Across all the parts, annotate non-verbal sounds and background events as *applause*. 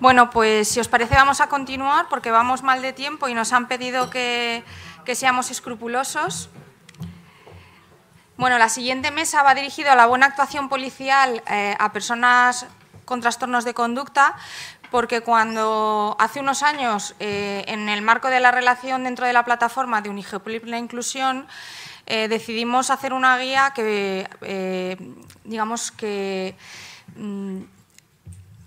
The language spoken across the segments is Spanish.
Bueno, pues si os parece vamos a continuar porque vamos mal de tiempo y nos han pedido que, seamos escrupulosos. Bueno, la siguiente mesa va dirigida a la buena actuación policial eh, a personas con trastornos de conducta, porque cuando hace unos años, eh, en el marco de la relación dentro de la plataforma de Unigepulip la inclusión, eh, decidimos hacer una guía que, digamos que... Mm,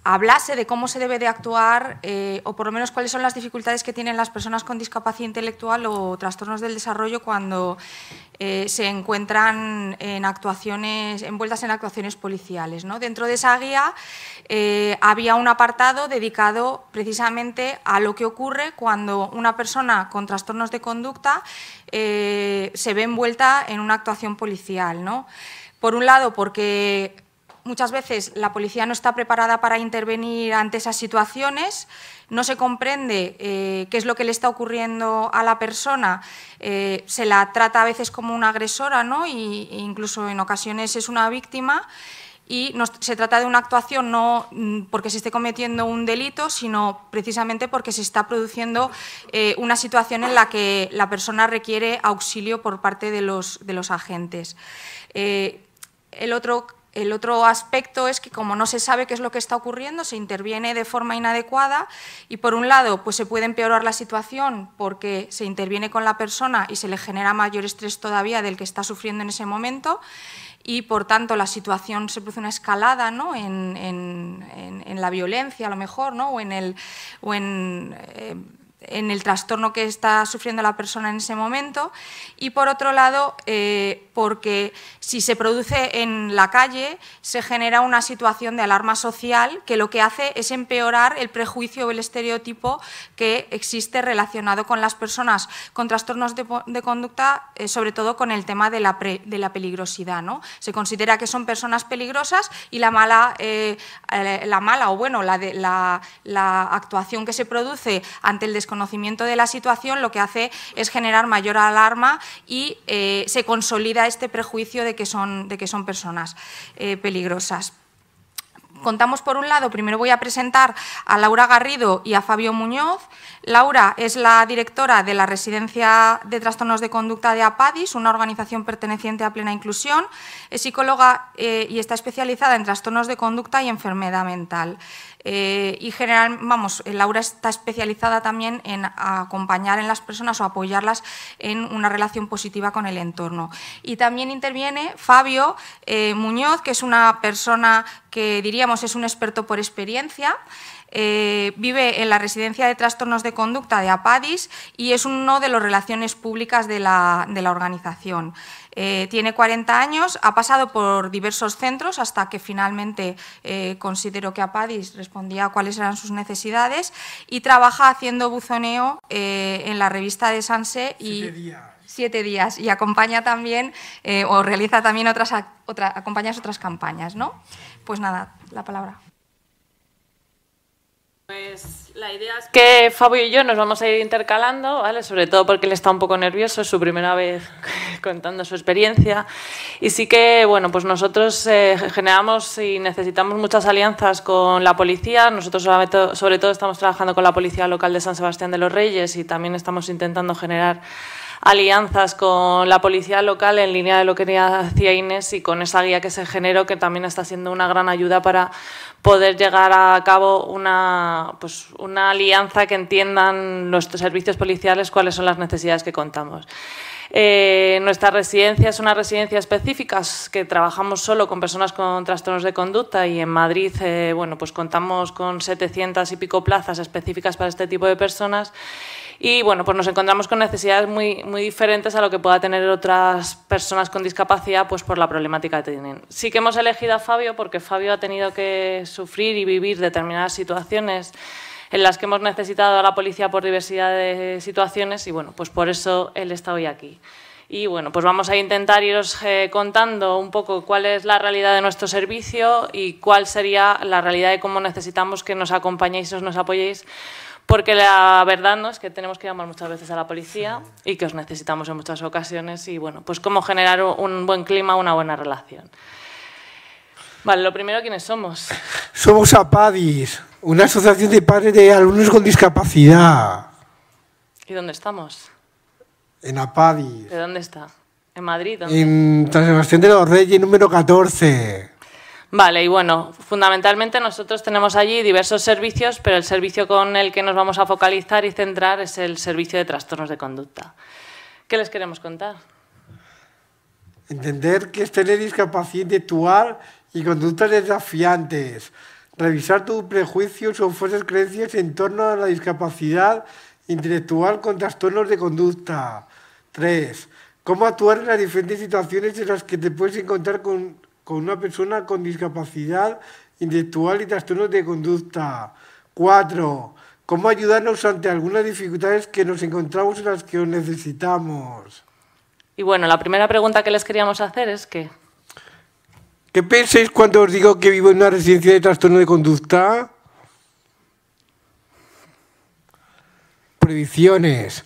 hablase de cómo se debe de actuar eh, o por lo menos cuáles son las dificultades que tienen las personas con discapacidad intelectual o trastornos del desarrollo cuando eh, se encuentran en actuaciones, envueltas en actuaciones policiales. Dentro de esa guía eh, había un apartado dedicado precisamente a lo que ocurre cuando una persona con trastornos de conducta se ve envuelta en una actuación policial. Por un lado, porque muchas veces la policía no está preparada para intervenir ante esas situaciones, no se comprende eh, qué es lo que le está ocurriendo a la persona, eh, se la trata a veces como una agresora, ¿no? Y, e incluso en ocasiones es una víctima y se trata de una actuación no mm, porque se esté cometiendo un delito, sino precisamente porque se está produciendo eh, una situación en la que la persona requiere auxilio por parte de los, de los agentes. el otro el otro aspecto es que como no se sabe qué es lo que está ocurriendo, se interviene de forma inadecuada y por un lado pues se puede empeorar la situación porque se interviene con la persona y se le genera mayor estrés todavía del que está sufriendo en ese momento y por tanto la situación se produce una escalada ¿no? en, la violencia a lo mejor ¿no? o en el... en, eh, en el trastorno que está sufriendo la persona en ese momento y por otro lado eh, porque si se produce en la calle se genera una situación de alarma social que lo que hace es empeorar el prejuicio o el estereotipo que existe relacionado con las personas con trastornos de, conducta, eh, sobre todo con el tema de la, de la peligrosidad. ¿no? Se considera que son personas peligrosas y la mala, eh, la mala o bueno, la, de, la, la actuación que se produce ante el desconocimiento conocimiento de la situación lo que hace es generar mayor alarma y eh, se consolida este prejuicio de que son, de que son personas eh, peligrosas. Contamos, por un lado, primero voy a presentar a Laura Garrido y a Fabio Muñoz. Laura es la directora de la Residencia de Trastornos de Conducta de APADIS, una organización perteneciente a Plena Inclusión. Es psicóloga eh, y está especializada en trastornos de conducta y enfermedad mental. Eh, y general, vamos, eh, Laura está especializada también en acompañar en las personas o apoyarlas en una relación positiva con el entorno. Y también interviene Fabio eh, Muñoz, que es una persona que diríamos es un experto por experiencia. Eh, vive en la residencia de trastornos de conducta de APADIS y es uno de las relaciones públicas de la, organización. Eh, tiene 40 años, ha pasado por diversos centros hasta que finalmente eh, considero consideró que APADIS respondía a cuáles eran sus necesidades y trabaja haciendo buzoneo en la revista de Sanse y siete días, y acompaña también o realiza también otras, otras campañas, ¿no? Pues nada, la palabra. Pues la idea es que Fabio y yo nos vamos a ir intercalando, ¿vale? Sobre todo porque él está un poco nervioso, es su primera vez *laughs* contando su experiencia. Y sí que, bueno, pues nosotros eh, generamos y necesitamos muchas alianzas con la policía. Nosotros sobre todo estamos trabajando con la policía local de San Sebastián de los Reyes y también estamos intentando generar alianzas con la policía local en línea de lo que decía Inés y con esa guía que se generó, que también está siendo una gran ayuda para poder llegar a cabo una, pues, una alianza que entiendan los servicios policiales cuáles son las necesidades que contamos. Eh, nuestra residencia es una residencia específica que trabajamos solo con personas con trastornos de conducta y en Madrid eh, bueno, pues contamos con 700 y pico plazas específicas para este tipo de personas y bueno, pues nos encontramos con necesidades muy, muy diferentes a lo que pueda tener otras personas con discapacidad pues por la problemática que tienen. Sí que hemos elegido a Fabio porque Fabio ha tenido que sufrir y vivir determinadas situaciones en las que hemos necesitado a la policía por diversidad de situaciones y bueno, pues por eso él está hoy aquí. Y bueno, pues vamos a intentar iros eh, contando un poco cuál es la realidad de nuestro servicio y cuál sería la realidad de cómo necesitamos que nos acompañéis y os nos apoyéis porque la verdad no es que tenemos que llamar muchas veces a la policía y que os necesitamos en muchas ocasiones y bueno, pues cómo generar un buen clima, una buena relación. Vale, lo primero, ¿quiénes somos? *laughs* Somos APADIS, una asociación de padres de alumnos con discapacidad. ¿Y dónde estamos? En APADIS. ¿De dónde está? ¿En Madrid? En San Sebastián de los Reyes, número 14. Vale, y bueno, fundamentalmente nosotros tenemos allí diversos servicios, pero el servicio con el que nos vamos a focalizar y centrar es el servicio de trastornos de conducta. ¿Qué les queremos contar? Entender que es tener discapacidad intelectual y conductas desafiantes. Revisar tus prejuicios o fuerzas creencias en torno a la discapacidad intelectual con trastornos de conducta. Tres, Cómo actuar en las diferentes situaciones en las que te puedes encontrar con con una persona con discapacidad intelectual y trastornos de conducta. Cuatro. Cómo ayudarnos ante algunas dificultades que nos encontramos y las que necesitamos. Y bueno, la primera pregunta que les queríamos hacer es que... ¿Qué pensáis cuando os digo que vivo en una residencia de trastorno de conducta? Predicciones.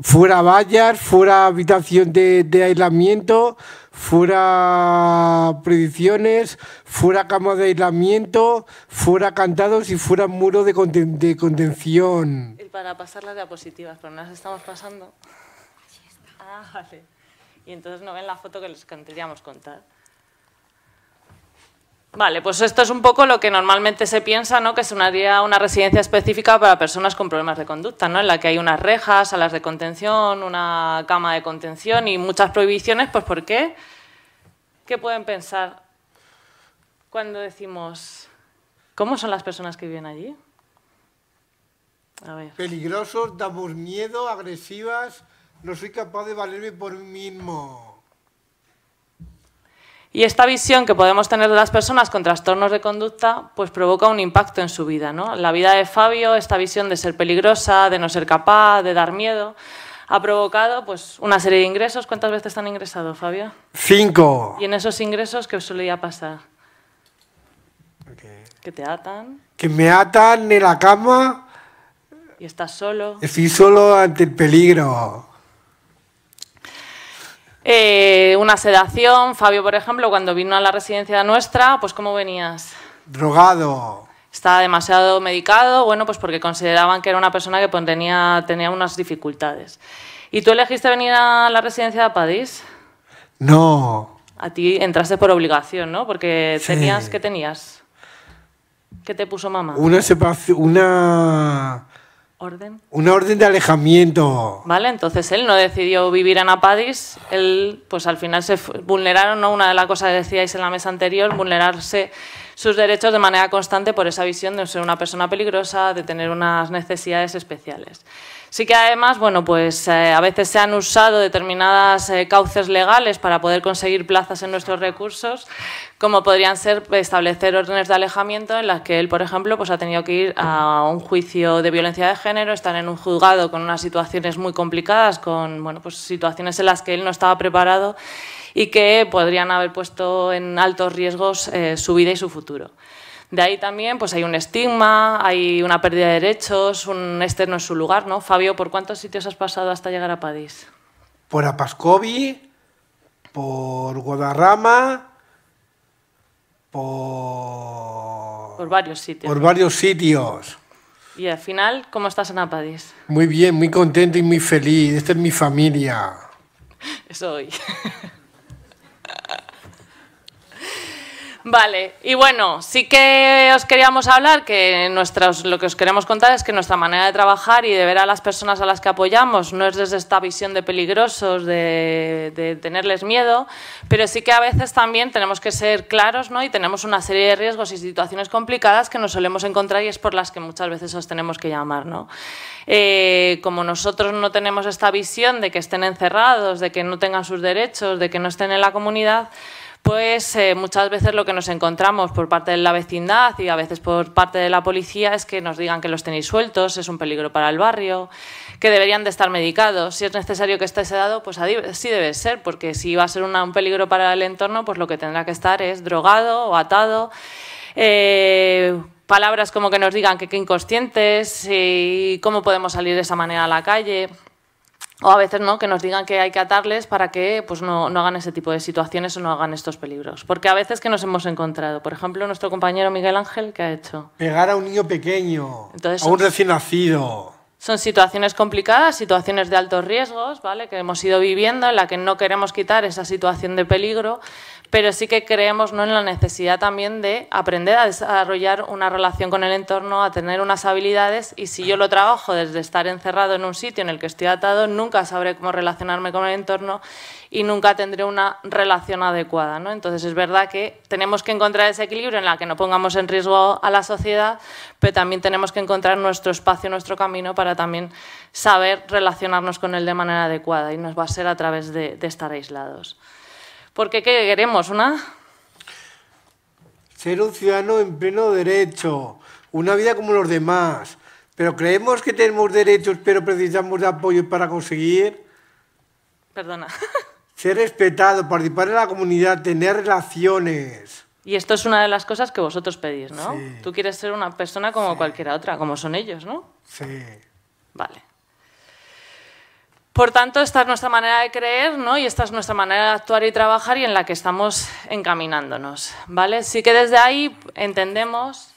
Fuera vallas, fuera habitación de aislamiento, fuera predicciones, fuera cama de aislamiento, fuera cantados y fuera muro de, contención. para pasar las diapositivas, pero no las estamos pasando. Ah, vale. Y entonces no ven la foto que les queríamos contar. Vale, pues esto es un poco lo que normalmente se piensa, ¿no? Que sería una residencia específica para personas con problemas de conducta, ¿no? En la que hay unas rejas, salas de contención, una cama de contención y muchas prohibiciones, pues ¿por qué? ¿Qué pueden pensar cuando decimos cómo son las personas que viven allí? Peligrosos, damos miedo, agresivas, no soy capaz de valerme por mí mismo. Y esta visión que podemos tener de las personas con trastornos de conducta, pues provoca un impacto en su vida. ¿no? La vida de Fabio, esta visión de ser peligrosa, de no ser capaz, de dar miedo, ha provocado pues, una serie de ingresos. ¿Cuántas veces te han ingresado, Fabio? Cinco. ¿Y en esos ingresos qué suele pasar? Que te atan. Que me atan en la cama. Y estás solo. Estoy solo ante el peligro. Eh, una sedación. Fabio, por ejemplo, cuando vino a la residencia nuestra, pues ¿cómo venías? Drogado. Estaba demasiado medicado, bueno, pues porque consideraban que era una persona que tenía, unas dificultades. ¿Y tú elegiste venir a la residencia de Padís? No. A ti entraste por obligación, ¿no? Porque tenías, ¿qué tenías? ¿Qué te puso mamá? Una separación, una una orden de alejamiento. Vale, entonces él no decidió vivir en Apadis, él pues al final se vulneraron, ¿no? una de las cosas que decíais en la mesa anterior, vulnerarse sus derechos de manera constante por esa visión de ser una persona peligrosa, de tener unas necesidades especiales. Sí que además, bueno, pues eh, a veces se han usado determinadas eh, cauces legales para poder conseguir plazas en nuestros recursos, como podrían ser establecer órdenes de alejamiento en las que él, por ejemplo, pues ha tenido que ir a un juicio de violencia de género, estar en un juzgado con unas situaciones muy complicadas, con bueno, pues situaciones en las que él no estaba preparado y que podrían haber puesto en altos riesgos eh, su vida y su futuro. De ahí también pues hay un estigma, hay una pérdida de derechos, un externo en su lugar, ¿no? Fabio, ¿por cuántos sitios has pasado hasta llegar a París? Por Apascovi, por Guadarrama, por... varios sitios. Por varios sitios. Y al final, ¿cómo estás en Apadis? Muy bien, muy contento y muy feliz. Esta es mi familia. *laughs* Eso hoy. *laughs* Vale, y bueno, sí que os queríamos hablar, que lo que os queremos contar es que nuestra manera de trabajar y de ver a las personas a las que apoyamos no es desde esta visión de peligrosos, de, de tenerles miedo, pero sí que a veces también tenemos que ser claros ¿no? y tenemos una serie de riesgos y situaciones complicadas que nos solemos encontrar y es por las que muchas veces os tenemos que llamar. ¿no? Eh, como nosotros no tenemos esta visión de que estén encerrados, de que no tengan sus derechos, de que no estén en la comunidad, pues eh, muchas veces lo que nos encontramos por parte de la vecindad y a veces por parte de la policía es que nos digan que los tenéis sueltos, es un peligro para el barrio, que deberían de estar medicados. Si es necesario que esté sedado, pues sí debe ser, porque si va a ser un peligro para el entorno, pues lo que tendrá que estar es drogado o atado. Eh, palabras como que nos digan que, qué inconscientes eh, y cómo podemos salir de esa manera a la calle o a veces no, que nos digan que hay que atarles para que pues, no, hagan ese tipo de situaciones o no hagan estos peligros. Porque a veces que nos hemos encontrado, por ejemplo, nuestro compañero Miguel Ángel, ¿qué ha hecho? Pegar a un niño pequeño, a un recién nacido son situaciones complicadas, situaciones de altos riesgos, ¿vale? Que hemos ido viviendo, en la que no queremos quitar esa situación de peligro, pero sí que creemos ¿no? en la necesidad también de aprender a desarrollar una relación con el entorno, a tener unas habilidades y si yo lo trabajo desde estar encerrado en un sitio en el que estoy atado, nunca sabré cómo relacionarme con el entorno y nunca tendré una relación adecuada. Entonces es verdad que tenemos que encontrar ese equilibrio en la que no pongamos en riesgo a la sociedad, pero también tenemos que encontrar nuestro espacio, nuestro camino para también saber relacionarnos con él de manera adecuada y nos va a ser a través de estar aislados. Porque ¿qué queremos? ¿Una? Ser un ciudadano en pleno derecho, una vida como los demás. Pero creemos que tenemos derechos, pero precisamos de apoyo para conseguir. Perdona. *laughs* Ser respetado, participar en la comunidad, tener relaciones. Y esto es una de las cosas que vosotros pedís, ¿no? Tú quieres ser una persona como cualquiera otra, como son ellos, ¿no? Sí. Vale. Por tanto, esta es nuestra manera de creer ¿no? y esta es nuestra manera de actuar y trabajar y en la que estamos encaminándonos. ¿vale? Sí que desde ahí entendemos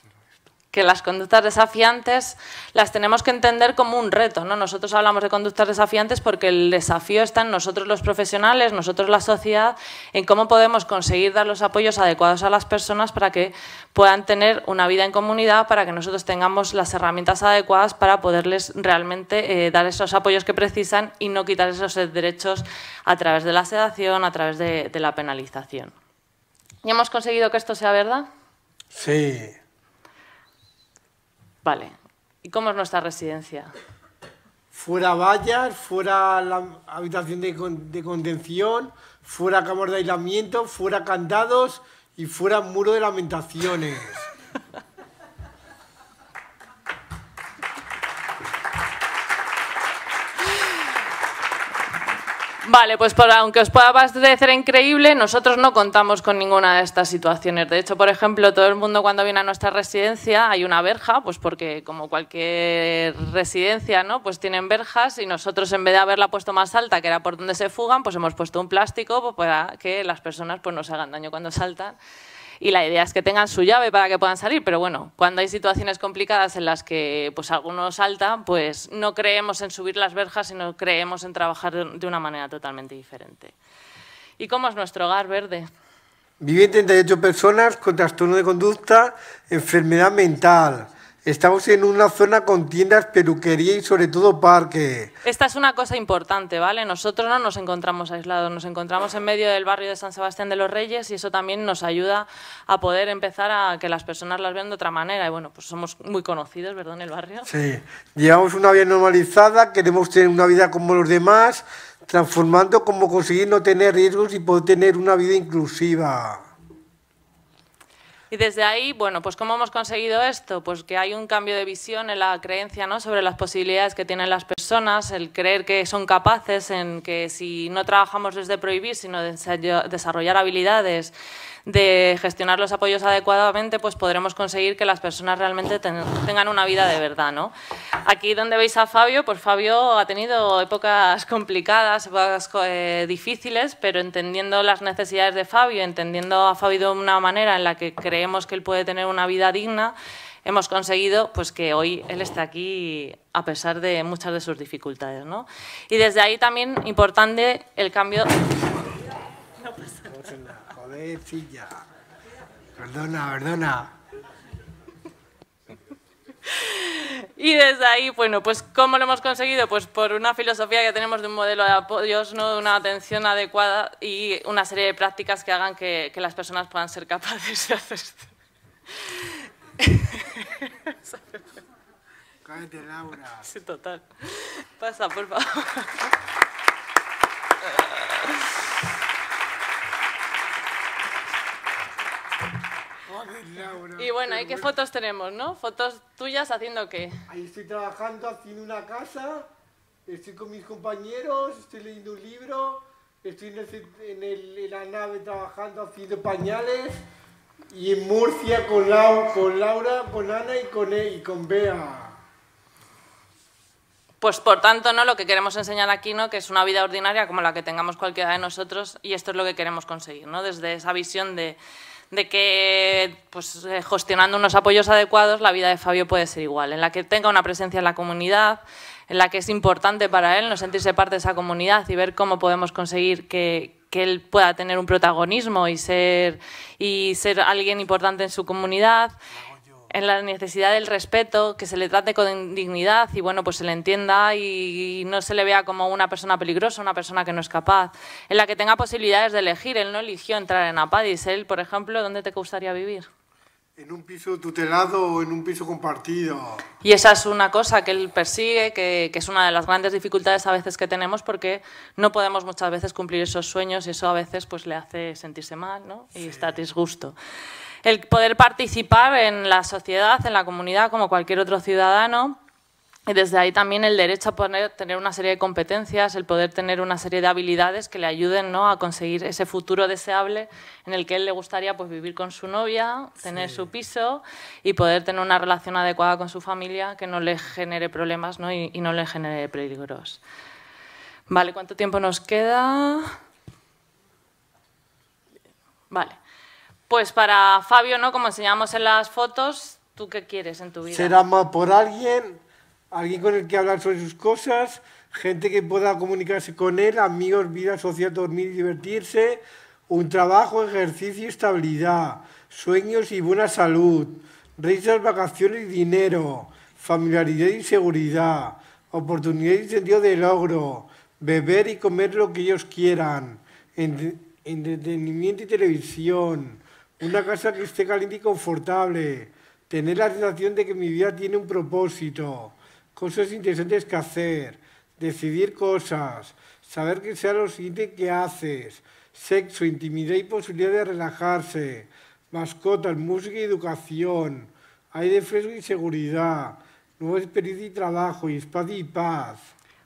que las conductas desafiantes las tenemos que entender como un reto. ¿no? Nosotros hablamos de conductas desafiantes porque el desafío está en nosotros los profesionales, nosotros la sociedad, en cómo podemos conseguir dar los apoyos adecuados a las personas para que puedan tener una vida en comunidad, para que nosotros tengamos las herramientas adecuadas para poderles realmente eh, dar esos apoyos que precisan y no quitar esos derechos a través de la sedación, a través de la penalización. ¿Y hemos conseguido que esto sea verdad? Sí. Vale. ¿Y cómo es nuestra residencia? Fuera vallas, fuera la habitación de, contención, fuera cámaras de aislamiento, fuera candados y fuera muro de lamentaciones. Vale, pues aunque os pueda parecer increíble, nosotros no contamos con ninguna de estas situaciones. De hecho, por ejemplo, todo el mundo cuando viene a nuestra residencia hay una verja, pues porque como cualquier residencia, ¿no? Pues tienen verjas y nosotros en vez de haberla puesto más alta, que era por donde se fugan, pues hemos puesto un plástico para que las personas pues, no se hagan daño cuando saltan y la idea es que tengan su llave para que puedan salir, pero bueno, cuando hay situaciones complicadas en las que pues alguno salta, pues no creemos en subir las verjas, sino creemos en trabajar de una manera totalmente diferente. ¿Y cómo es nuestro hogar verde? Viven 38 personas con trastorno de conducta, enfermedad mental, Estamos en una zona con tiendas, peluquería y sobre todo parque. Esta es una cosa importante, ¿vale? Nosotros no nos encontramos aislados, nos encontramos en medio del barrio de San Sebastián de los Reyes y eso también nos ayuda a poder empezar a que las personas las vean de otra manera. Y bueno, pues somos muy conocidos, ¿verdad? En el barrio. Sí, llevamos una vida normalizada, queremos tener una vida como los demás, transformando como conseguir no tener riesgos y poder tener una vida inclusiva. Y desde ahí, bueno, pues ¿cómo hemos conseguido esto? Pues que hay un cambio de visión en la creencia ¿no? sobre las posibilidades que tienen las personas, el creer que son capaces, en que si no trabajamos desde prohibir, sino desarrollar habilidades de gestionar los apoyos adecuadamente, pues podremos conseguir que las personas realmente tengan una vida de verdad, ¿no? Aquí donde veis a Fabio, pues Fabio ha tenido épocas complicadas, épocas eh, difíciles, pero entendiendo las necesidades de Fabio, entendiendo a Fabio de una manera en la que creemos que él puede tener una vida digna, hemos conseguido pues que hoy él esté aquí a pesar de muchas de sus dificultades, ¿no? Y desde ahí también importante el cambio Perdona, perdona. Y desde ahí, bueno, pues ¿cómo lo hemos conseguido? Pues por una filosofía que tenemos de un modelo de apoyos, ¿no? de una atención adecuada y una serie de prácticas que hagan que, las personas puedan ser capaces de hacer esto. *laughs* Cállate, Laura. Sí, total. Pasa, por favor. Y bueno, ¿y qué fotos tenemos, no? Fotos tuyas haciendo qué. Ahí estoy trabajando, haciendo una casa, estoy con mis compañeros, estoy leyendo un libro, estoy en, la nave trabajando, haciendo pañales, y en Murcia con, con Laura, con Ana y con, e, y con Bea. Pues por tanto, ¿no? Lo que queremos enseñar aquí, ¿no? Que es una vida ordinaria como la que tengamos cualquiera de nosotros y esto es lo que queremos conseguir, ¿no? Desde esa visión de, de que pues, eh, gestionando unos apoyos adecuados la vida de Fabio puede ser igual, en la que tenga una presencia en la comunidad, en la que es importante para él no sentirse parte de esa comunidad y ver cómo podemos conseguir que, él pueda tener un protagonismo y ser, y ser alguien importante en su comunidad, en la necesidad del respeto, que se le trate con dignidad y bueno, pues se le entienda y no se le vea como una persona peligrosa, una persona que no es capaz, en la que tenga posibilidades de elegir. Él no eligió entrar en Apadis. Él, por ejemplo, ¿dónde te gustaría vivir? En un piso tutelado o en un piso compartido. Y esa es una cosa que él persigue, que, es una de las grandes dificultades a veces que tenemos porque no podemos muchas veces cumplir esos sueños y eso a veces pues le hace sentirse mal ¿no? y está disgusto el poder participar en la sociedad, en la comunidad, como cualquier otro ciudadano. Y desde ahí también el derecho a tener una serie de competencias, el poder tener una serie de habilidades que le ayuden a conseguir ese futuro deseable en el que él le gustaría pues, vivir con su novia, tener su piso y poder tener una relación adecuada con su familia que no le genere problemas Y, y no le genere peligros. Vale, ¿cuánto tiempo nos queda? Vale. Pues para Fabio, ¿no? Como enseñamos en las fotos, ¿tú qué quieres en tu vida? Ser amado por alguien, alguien con el que hablar sobre sus cosas, gente que pueda comunicarse con él, amigos, vida social, dormir y divertirse, un trabajo, ejercicio, y estabilidad, sueños y buena salud, risas, vacaciones y dinero, familiaridad y seguridad, oportunidad y sentido de logro, beber y comer lo que ellos quieran, entretenimiento y televisión, una casa que esté caliente y confortable, tener la sensación de que mi vida tiene un propósito, cosas interesantes que hacer, decidir cosas, saber que sea lo siguiente que haces, sexo, intimidad y posibilidad de relajarse, mascotas, música y educación, aire fresco y seguridad, nuevo experiencia y trabajo, y espacio y paz.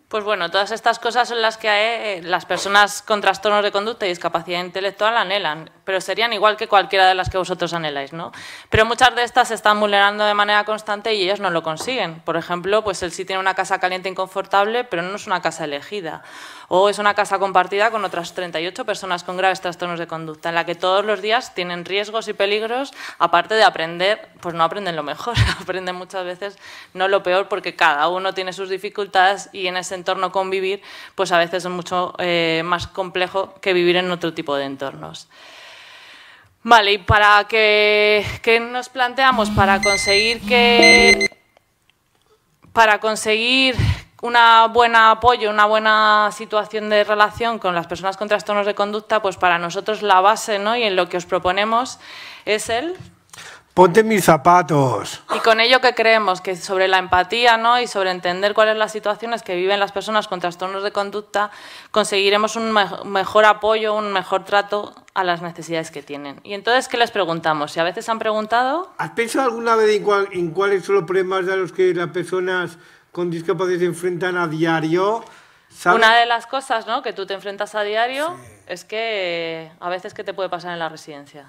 Pues bueno, todas estas cosas son las que eh, las personas con trastornos de conducta y discapacidad intelectual anhelan, pero serían igual que cualquiera de las que vosotros anheláis, ¿no? Pero muchas de estas se están vulnerando de manera constante y ellos no lo consiguen. Por ejemplo, pues él sí tiene una casa caliente e inconfortable, pero no es una casa elegida. O es una casa compartida con otras 38 personas con graves trastornos de conducta, en la que todos los días tienen riesgos y peligros, aparte de aprender, pues no aprenden lo mejor, *laughs* aprenden muchas veces no lo peor, porque cada uno tiene sus dificultades y en ese entorno convivir, pues a veces es mucho eh, más complejo que vivir en otro tipo de entornos. Vale, ¿y para que nos planteamos? Para conseguir que para conseguir una buena apoyo, una buena situación de relación con las personas con trastornos de conducta, pues para nosotros la base ¿no? y en lo que os proponemos es el Ponte mis zapatos. Y con ello que creemos que sobre la empatía, ¿no? y sobre entender cuáles son las situaciones que viven las personas con trastornos de conducta, conseguiremos un mejor apoyo, un mejor trato a las necesidades que tienen. Y entonces ¿qué les preguntamos? Si a veces han preguntado ¿Has pensado alguna vez en, cuáles son los problemas a los que las personas con discapacidad se enfrentan a diario? Una de las cosas, ¿no? que tú te enfrentas a diario es que eh, a veces qué te puede pasar en la residencia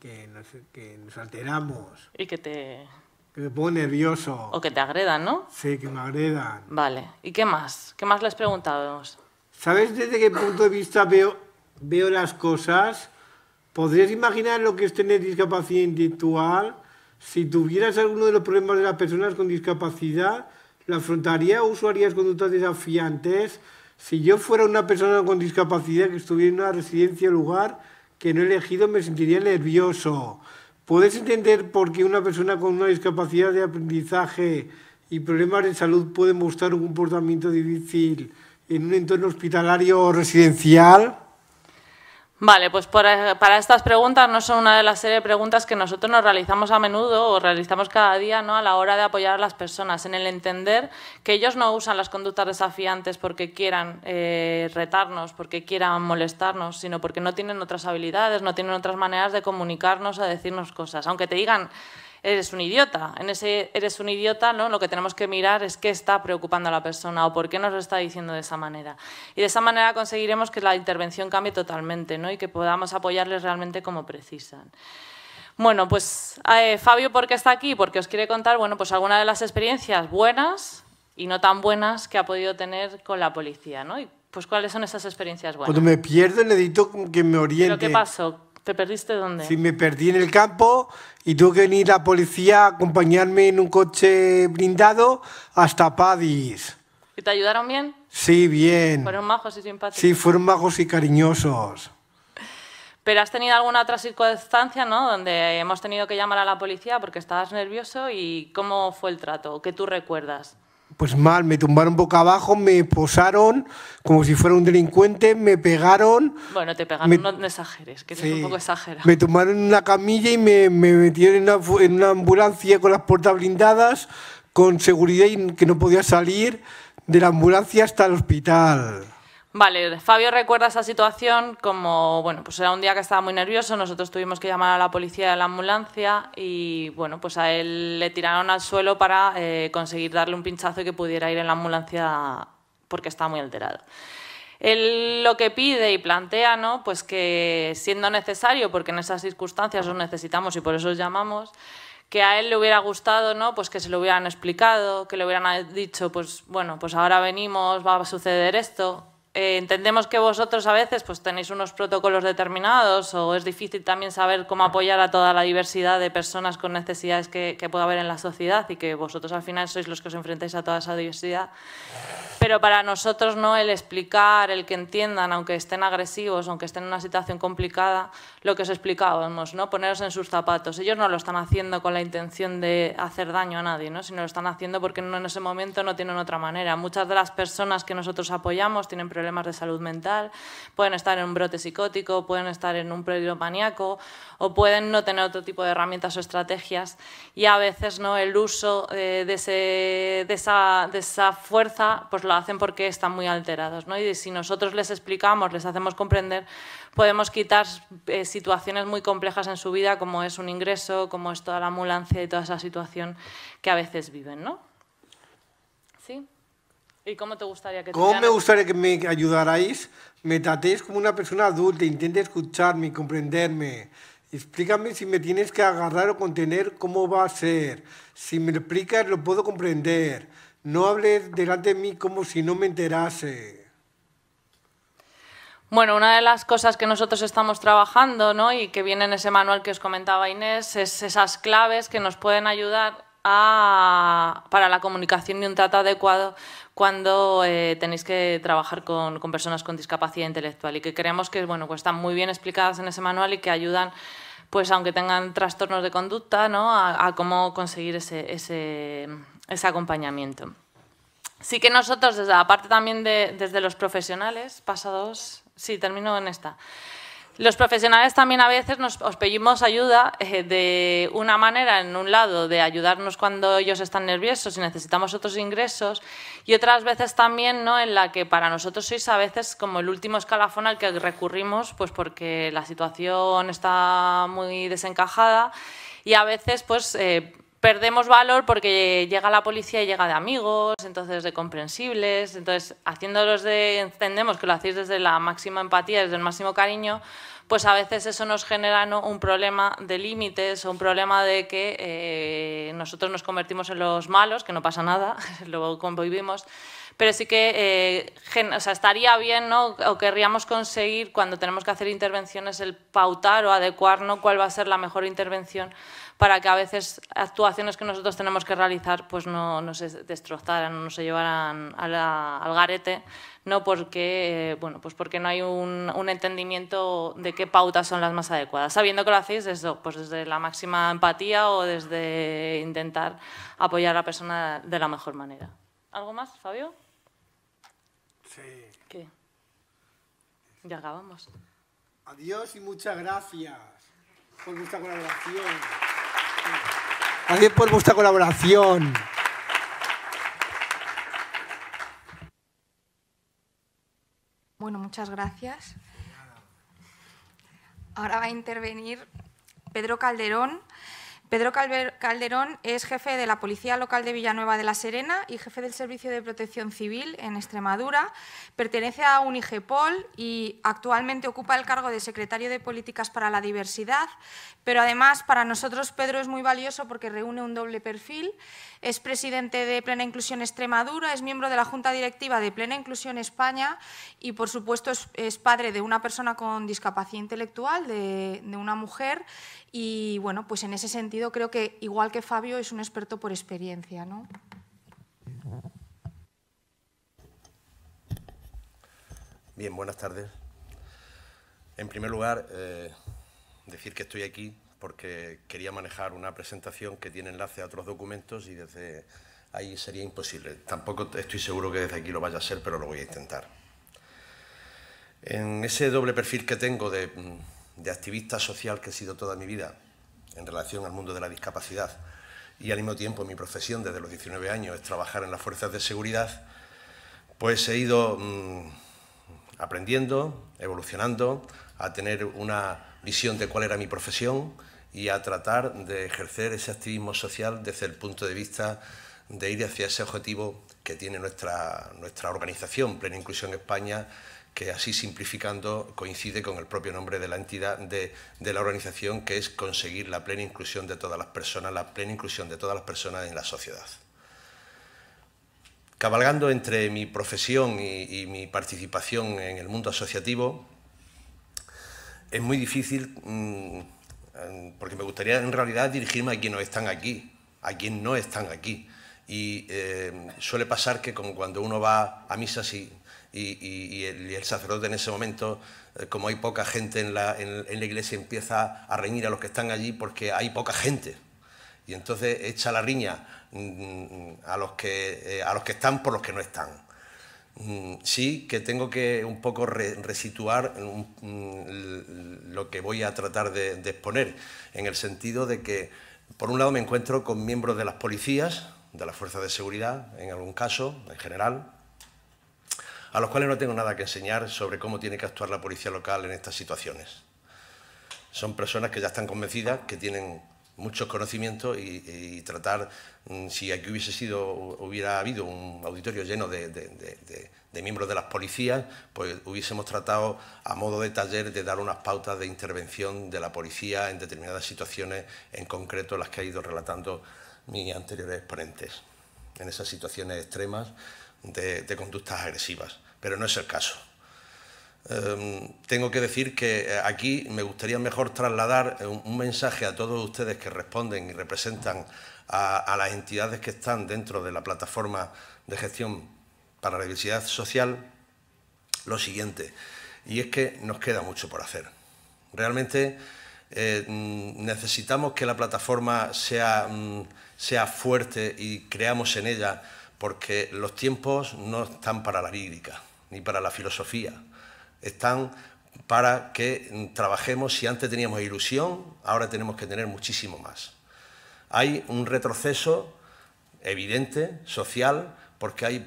que, nos, que nos alteramos. Y que te... Que me pongo nervioso. O que te agredan, ¿no? Sí, que me agredan. Vale. ¿Y qué más? ¿Qué más les preguntamos? ¿Sabes desde qué punto de vista veo, veo las cosas? ¿Podrías imaginar lo que es tener discapacidad intelectual? Si tuvieras alguno de los problemas de las personas con discapacidad, ¿la afrontaría o usarías conductas desafiantes? Si yo fuera una persona con discapacidad que estuviera en una residencia o lugar, que no he elegido me sentiría nervioso. ¿Puedes entender por qué una persona con una discapacidad de aprendizaje y problemas de salud puede mostrar un comportamiento difícil en un entorno hospitalario o residencial? Vale, pues eh, para, estas preguntas no son una de las series de preguntas que nosotros nos realizamos a menudo o realizamos cada día ¿no? a la hora de apoyar a las personas, en el entender que ellos no usan las conductas desafiantes porque quieran eh, retarnos, porque quieran molestarnos, sino porque no tienen otras habilidades, no tienen otras maneras de comunicarnos o decirnos cosas. Aunque te digan eres un idiota. En ese eres un idiota, ¿no? Lo que tenemos que mirar es qué está preocupando a la persona o por qué nos lo está diciendo de esa manera. Y de esa manera conseguiremos que la intervención cambie totalmente, ¿no? Y que podamos apoyarles realmente como precisan. Bueno, pues eh, Fabio, ¿por qué está aquí? Porque os quiere contar, bueno, pues alguna de las experiencias buenas y no tan buenas que ha podido tener con la policía, ¿no? Y pues cuáles son esas experiencias buenas. Cuando me pierdo necesito que me oriente. qué pasó? ¿Te perdiste dónde? Sí, me perdí en el campo y tuve que venir la policía a acompañarme en un coche blindado hasta Padis. ¿Y te ayudaron bien? Sí, bien. ¿Fueron majos y simpáticos? Sí, fueron majos y cariñosos. Pero has tenido alguna otra circunstancia, ¿no? Donde hemos tenido que llamar a la policía porque estabas nervioso y ¿cómo fue el trato? ¿Qué tú recuerdas? pues mal, me tumbaron boca abajo, me posaron como si fuera un delincuente, me pegaron. Bueno, te pegaron, no, exageres, que es un poco exagerado. Me tumbaron en una camilla y me, metieron en una, en una, ambulancia con las puertas blindadas, con seguridad y que no podía salir de la ambulancia hasta el hospital. Vale, Fabio recuerda esa situación como, bueno, pues era un día que estaba muy nervioso, nosotros tuvimos que llamar a la policía de la ambulancia y, bueno, pues a él le tiraron al suelo para eh, conseguir darle un pinchazo y que pudiera ir en la ambulancia porque estaba muy alterado. Él lo que pide y plantea, ¿no? Pues que siendo necesario, porque en esas circunstancias los necesitamos y por eso os llamamos, que a él le hubiera gustado, ¿no? Pues que se lo hubieran explicado, que le hubieran dicho, pues bueno, pues ahora venimos, va a suceder esto, eh, entendemos que vosotros a veces pues, tenéis unos protocolos determinados o es difícil también saber cómo apoyar a toda la diversidad de personas con necesidades que, pueda haber en la sociedad y que vosotros al final sois los que os enfrentáis a toda esa diversidad. Pero para nosotros no el explicar, el que entiendan, aunque estén agresivos, aunque estén en una situación complicada, lo que os explicábamos, ¿no? poneros en sus zapatos. Ellos no lo están haciendo con la intención de hacer daño a nadie, ¿no? sino lo están haciendo porque en ese momento no tienen otra manera. Muchas de las personas que nosotros apoyamos tienen problemas problemas de salud mental, pueden estar en un brote psicótico, pueden estar en un peligro maníaco o pueden no tener otro tipo de herramientas o estrategias. Y a veces ¿no? el uso eh, de, esa, de, esa, fuerza pues lo hacen porque están muy alterados. ¿no? Y si nosotros les explicamos, les hacemos comprender, podemos quitar eh, situaciones muy complejas en su vida como es un ingreso, como es toda la ambulancia y toda esa situación que a veces viven. ¿no? ¿Sí? ¿Y cómo te gustaría que me gustaría que me ayudarais? Me tratéis como una persona adulta, intente escucharme, y comprenderme. Explícame si me tienes que agarrar o contener, cómo va a ser. Si me explicas, lo puedo comprender. No hables delante de mí como si no me enterase. Bueno, una de las cosas que nosotros estamos trabajando ¿no? y que viene en ese manual que os comentaba Inés es esas claves que nos pueden ayudar para la comunicación y un trato adecuado cuando eh, tenéis que trabajar con, personas con discapacidad intelectual y que creemos que bueno, pues están muy bien explicadas en ese manual y que ayudan, pues aunque tengan trastornos de conducta, ¿no? a, cómo conseguir ese, ese, acompañamiento. Sí que nosotros, desde aparte también de, desde los profesionales, pasados, sí, termino en esta. Los profesionales también a veces nos os pedimos ayuda eh, de una manera, en un lado, de ayudarnos cuando ellos están nerviosos y necesitamos otros ingresos, y otras veces también ¿no? en la que para nosotros sois a veces como el último escalafón al que recurrimos, pues porque la situación está muy desencajada y a veces pues eh, perdemos valor porque llega la policía y llega de amigos, entonces de comprensibles, entonces haciéndolos de, entendemos que lo hacéis desde la máxima empatía, desde el máximo cariño, pues a veces eso nos genera un problema de límites o un problema de que eh, nosotros nos convertimos en los malos, que no pasa nada, *laughs* lo convivimos, pero sí que eh, estaría bien ¿no? o querríamos conseguir cuando tenemos que hacer intervenciones el pautar o adecuar ¿no? cuál va a ser la mejor intervención para que a veces actuaciones que nosotros tenemos que realizar pues no, se destrozaran, no se llevaran al garete, no porque, eh, bueno, pues porque no hay un, entendimiento de qué pautas son las más adecuadas, sabiendo que lo hacéis desde, pues desde la máxima empatía o desde intentar apoyar a la persona de la mejor manera. ¿Algo más, Fabio? Sí. ¿Qué? Ya acabamos. Adiós y muchas gracias por vuestra colaboración. Gracias por vuestra colaboración. Bueno, muchas gracias. Ahora va a intervenir Pedro Calderón. Pedro Calderón. Calderón es jefe de la Policía Local de Villanueva de la Serena y jefe del Servicio de Protección Civil en Extremadura. Pertenece a Unigepol y actualmente ocupa el cargo de secretario de Políticas para la Diversidad. Pero además, para nosotros Pedro es muy valioso porque reúne un doble perfil. Es presidente de Plena Inclusión Extremadura, es miembro de la Junta Directiva de Plena Inclusión España y, por supuesto, es, padre de una persona con discapacidad intelectual, de, de una mujer. Y, bueno, pues en ese sentido creo que igual que Fabio es un experto por experiencia. ¿no? Bien, buenas tardes. En primer lugar, eh, decir que estoy aquí porque quería manejar una presentación que tiene enlace a otros documentos y desde ahí sería imposible. Tampoco estoy seguro que desde aquí lo vaya a ser, pero lo voy a intentar. En ese doble perfil que tengo de, mm, de activista social que he sido toda mi vida en relación al mundo de la discapacidad y al mismo tiempo mi profesión desde los 19 años es trabajar en las fuerzas de seguridad, pues he ido mm, aprendiendo, evolucionando, a tener una visión de cuál era mi profesión y a tratar de ejercer ese activismo social desde el punto de vista de ir hacia ese objetivo que tiene nuestra, nuestra organización, Plena Inclusión España, que así simplificando coincide con el propio nombre de la entidad de, la organización, que es conseguir la plena inclusión de todas las personas, la plena inclusión de todas las personas en la sociedad. Cabalgando entre mi profesión y, mi participación en el mundo asociativo, es muy difícil, mm, porque me gustaría en realidad dirigirme a quienes están aquí, a quienes no están aquí. Y eh, suele pasar que como cuando uno va a misa, y, y, el, sacerdote en ese momento, eh, como hay poca gente en la, iglesia, empieza a reñir a los que están allí porque hay poca gente. Y entonces echa la riña mm, mm, eh, a los que, están por los que no están mm, sí que tengo que un poco resituar lo que voy a tratar de, exponer, en el sentido de que, por un lado, me encuentro con miembros de las policías, de las fuerzas de seguridad, en algún caso, en general, a los cuales no tengo nada que enseñar sobre cómo tiene que actuar la policía local en estas situaciones. Son personas que ya están convencidas, que tienen muchos conocimientos y, tratar, mm, si aquí hubiese sido, hubiera habido un auditorio lleno de, de, miembros de las policías, pues hubiésemos tratado a modo de taller de dar unas pautas de intervención de la policía en determinadas situaciones, en concreto las que ha ido relatando mis anteriores ponentes, en esas situaciones extremas de, conductas agresivas, pero no es el caso. Em, tengo que decir que eh, aquí me gustaría mejor trasladar eh, un, mensaje a todos ustedes que responden y representan a, las entidades que están dentro de la plataforma de gestión para la diversidad social lo siguiente, y es que nos queda mucho por hacer. Realmente eh, mm, necesitamos que la plataforma sea, mm, sea fuerte y creamos en ella porque los tiempos no están para la lírica ni para la filosofía, están para que trabajemos, si antes teníamos ilusión, ahora tenemos que tener muchísimo más. Hay un retroceso evidente, social, porque hay,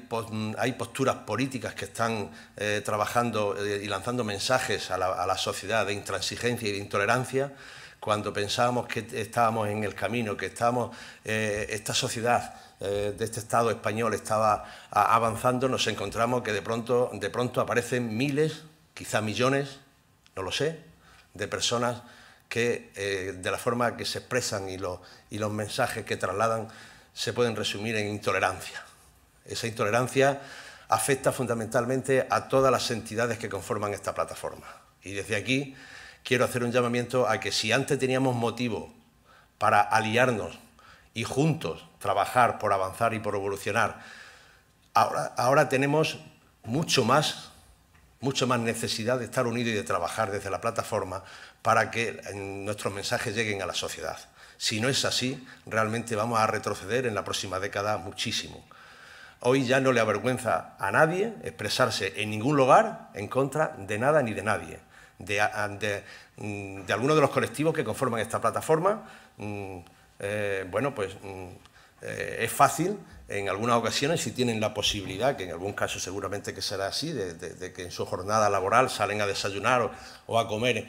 posturas políticas que están eh, trabajando eh, y lanzando mensajes a la, sociedad de intransigencia y de intolerancia, cuando pensábamos que estábamos en el camino, que estábamos, eh, esta sociedad eh, de este Estado español estaba avanzando, nos encontramos que de pronto, de pronto aparecen miles, quizá millones, no lo sé, de personas que eh, de la forma que se expresan y los mensajes que trasladan se pueden resumir en intolerancia. Esa intolerancia afecta fundamentalmente a todas las entidades que conforman esta plataforma. Y desde aquí quiero hacer un llamamiento a que si antes teníamos motivo para aliarnos y juntos trabajar, por avanzar y por evolucionar. Ahora, ahora tenemos mucho más, mucho más necesidad de estar unidos y de trabajar desde la plataforma para que eh, nuestros mensajes lleguen a la sociedad. Si no es así, realmente vamos a retroceder en la próxima década muchísimo. Hoy ya no le avergüenza a nadie expresarse en ningún lugar en contra de nada ni de nadie. De, de, mm, algunos de los colectivos que conforman esta plataforma, mm, eh, bueno, pues mm, eh, es fácil en algunas ocasiones, si tienen la posibilidad, que en algún caso seguramente que será así, de, que en su jornada laboral salen a desayunar o, a comer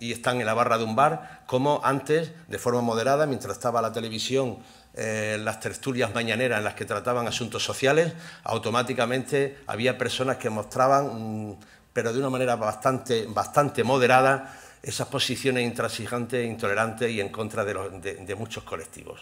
y están en la barra de un bar, como antes, de forma moderada, mientras estaba la televisión, eh, las tertulias mañaneras en las que trataban asuntos sociales, automáticamente había personas que mostraban, mm, pero de una manera bastante, moderada, esas posiciones intransigentes, intolerantes y en contra de muchos colectivos.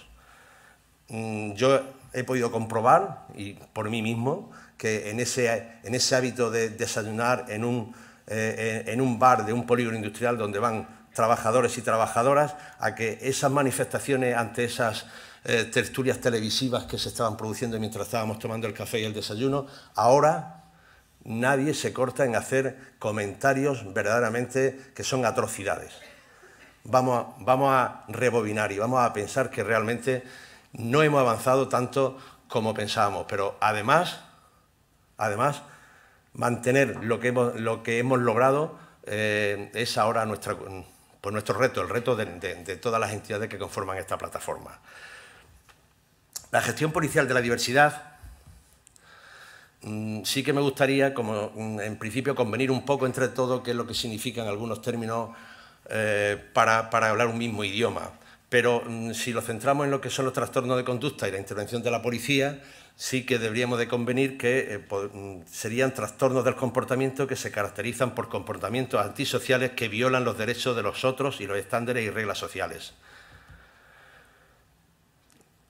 Mm, yo he podido comprobar, y por mí mismo, que en ese, hábito de desayunar eh, en un, bar de un polígono industrial donde van trabajadores y trabajadoras, a que esas manifestaciones ante esas eh, tertulias televisivas que se estaban produciendo mientras estábamos tomando el café y el desayuno, ahora nadie se corta en hacer comentarios verdaderamente que son atrocidades. vamos a rebobinar y vamos a pensar que realmente no hemos avanzado tanto como pensábamos, pero además, además mantener lo que hemos, lo que hemos logrado eh, es ahora nuestra, pues nuestro reto, el reto de, todas las entidades que conforman esta plataforma. La gestión policial de la diversidad mm, sí que me gustaría, como mm, en principio, convenir un poco entre todo qué es lo que significan algunos términos eh, para, hablar un mismo idioma pero mm, si lo centramos en lo que son los trastornos de conducta y la intervención de la policía, sí que deberíamos de convenir que eh, mm, serían trastornos del comportamiento que se caracterizan por comportamientos antisociales que violan los derechos de los otros y los estándares y reglas sociales.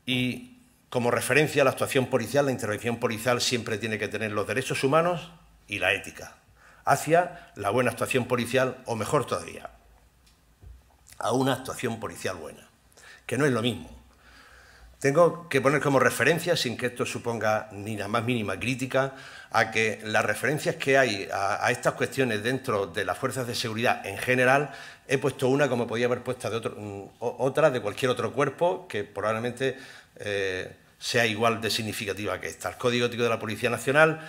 Y como referencia a la actuación policial, la intervención policial siempre tiene que tener los derechos humanos y la ética, hacia la buena actuación policial o mejor todavía, a una actuación policial buena que no es lo mismo. Tengo que poner como referencia, sin que esto suponga ni la más mínima crítica, a que las referencias que hay a, estas cuestiones dentro de las fuerzas de seguridad en general, he puesto una como podía haber puesto de mm, otra de cualquier otro cuerpo que probablemente eh, sea igual de significativa que esta. El Código Ético de la Policía Nacional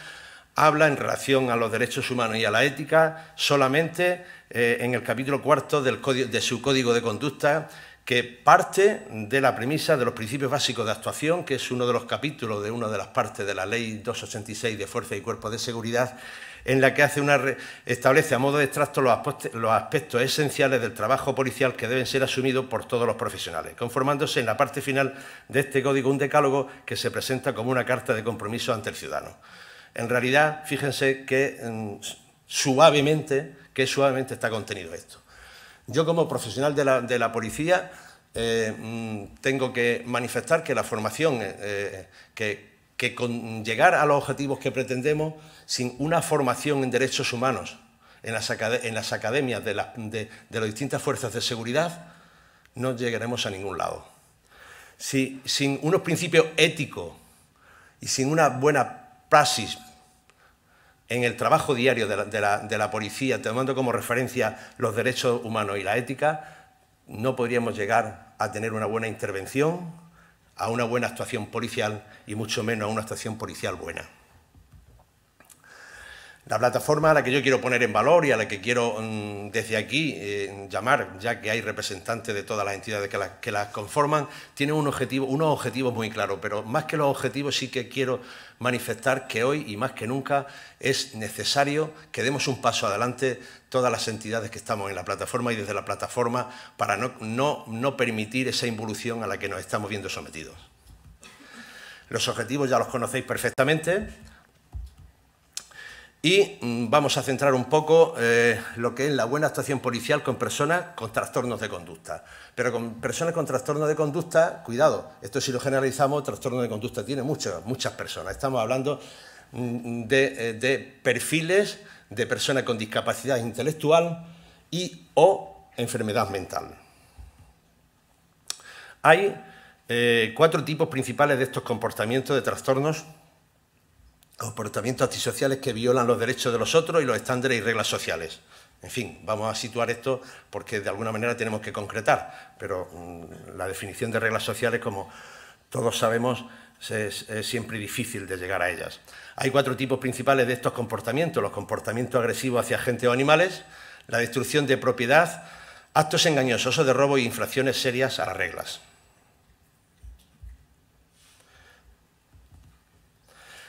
habla en relación a los derechos humanos y a la ética solamente eh, en el capítulo cuarto de su Código de Conducta que parte de la premisa de los principios básicos de actuación, que es uno de los capítulos de una de las partes de la Ley 286 de Fuerza y Cuerpos de Seguridad, en la que establece a modo de extracto los, aspectos esenciales del trabajo policial que deben ser asumidos por todos los profesionales, conformándose en la parte final de este código un decálogo que se presenta como una carta de compromiso ante el ciudadano. En realidad, fíjense que mm, suavemente, que suavemente está contenido esto. Yo como profesional de la, policía eh, mm, tengo que manifestar que la formación, eh, eh, que, con llegar a los objetivos que pretendemos sin una formación en derechos humanos en las, academias de, las distintas fuerzas de seguridad, no llegaremos a ningún lado. Si, sin unos principios éticos y sin una buena praxis en el trabajo diario de la, policía, tomando como referencia los derechos humanos y la ética, no podríamos llegar a tener una buena intervención, a una buena actuación policial y mucho menos a una actuación policial buena. La plataforma a la que yo quiero poner en valor y a la que quiero mm, desde aquí eh, llamar, ya que hay representantes de todas las entidades que las, conforman, tiene un objetivo, unos objetivos muy claros, pero más que los objetivos sí que quiero manifestar que hoy y más que nunca es necesario que demos un paso adelante todas las entidades que estamos en la plataforma y desde la plataforma para no, no permitir esa involución a la que nos estamos viendo sometidos. Los objetivos ya los conocéis perfectamente. Y mm, vamos a centrar un poco eh, lo que es la buena actuación policial con personas con trastornos de conducta. Pero con personas con trastornos de conducta, cuidado, esto si lo generalizamos, trastorno de conducta tiene muchas, muchas personas. Estamos hablando mm, eh, de, perfiles de personas con discapacidad intelectual y o enfermedad mental. Hay eh, cuatro tipos principales de estos comportamientos de trastornos comportamientos antisociales que violan los derechos de los otros y los estándares y reglas sociales. En fin, vamos a situar esto porque de alguna manera tenemos que concretar, pero mm, la definición de reglas sociales, como todos sabemos, es, siempre difícil de llegar a ellas. Hay cuatro tipos principales de estos comportamientos, los comportamientos agresivos hacia gente o animales, la destrucción de propiedad, actos engañosos de robo y infracciones serias a las reglas.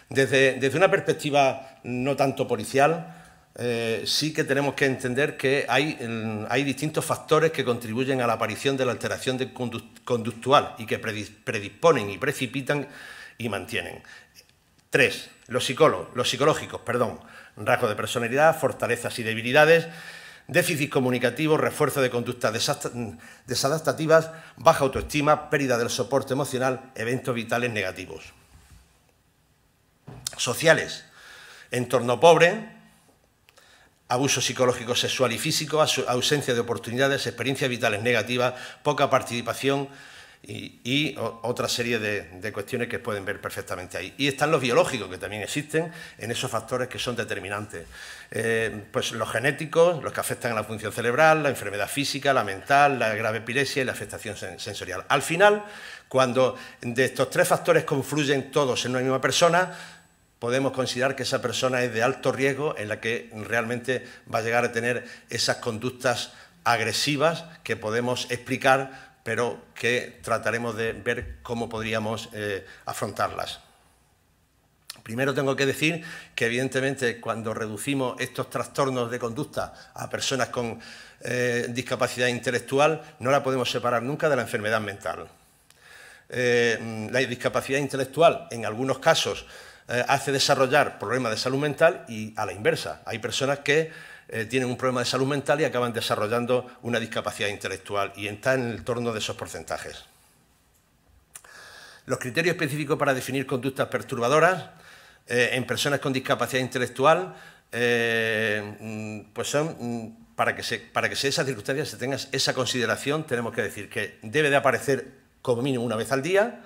Desde, una perspectiva no tanto policial, eh, sí que tenemos que entender que hay, distintos factores que contribuyen a la aparición de la alteración conductual y que predisponen y precipitan y mantienen. Tres, los los psicológicos, perdón, rasgos de personalidad, fortalezas y debilidades, déficit comunicativo, refuerzo de conductas desadaptativas, baja autoestima, pérdida del soporte emocional, eventos vitales negativos sociales, entorno pobre, abuso psicológico, sexual y físico, ausencia de oportunidades, experiencias vitales negativas, poca participación y, otra serie de, cuestiones que pueden ver perfectamente ahí. Y están los biológicos, que también existen, en esos factores que son determinantes. Eh, pues los genéticos, los que afectan a la función cerebral, la enfermedad física, la mental, la grave epilepsia y la afectación sensorial. Al final, cuando de estos tres factores confluyen todos en una misma persona, podemos considerar que esa persona es de alto riesgo en la que realmente va a llegar a tener esas conductas agresivas que podemos explicar, pero que trataremos de ver cómo podríamos eh, afrontarlas. Primero tengo que decir que evidentemente cuando reducimos estos trastornos de conducta a personas con eh, discapacidad intelectual, no la podemos separar nunca de la enfermedad mental. Eh, la discapacidad intelectual en algunos casos eh, hace desarrollar problemas de salud mental y a la inversa. Hay personas que eh, tienen un problema de salud mental y acaban desarrollando una discapacidad intelectual y está en el torno de esos porcentajes. Los criterios específicos para definir conductas perturbadoras eh, en personas con discapacidad intelectual mm, pues son mm, para que, se, para que se tenga esa consideración, tenemos que decir que debe de aparecer como mínimo una vez al día,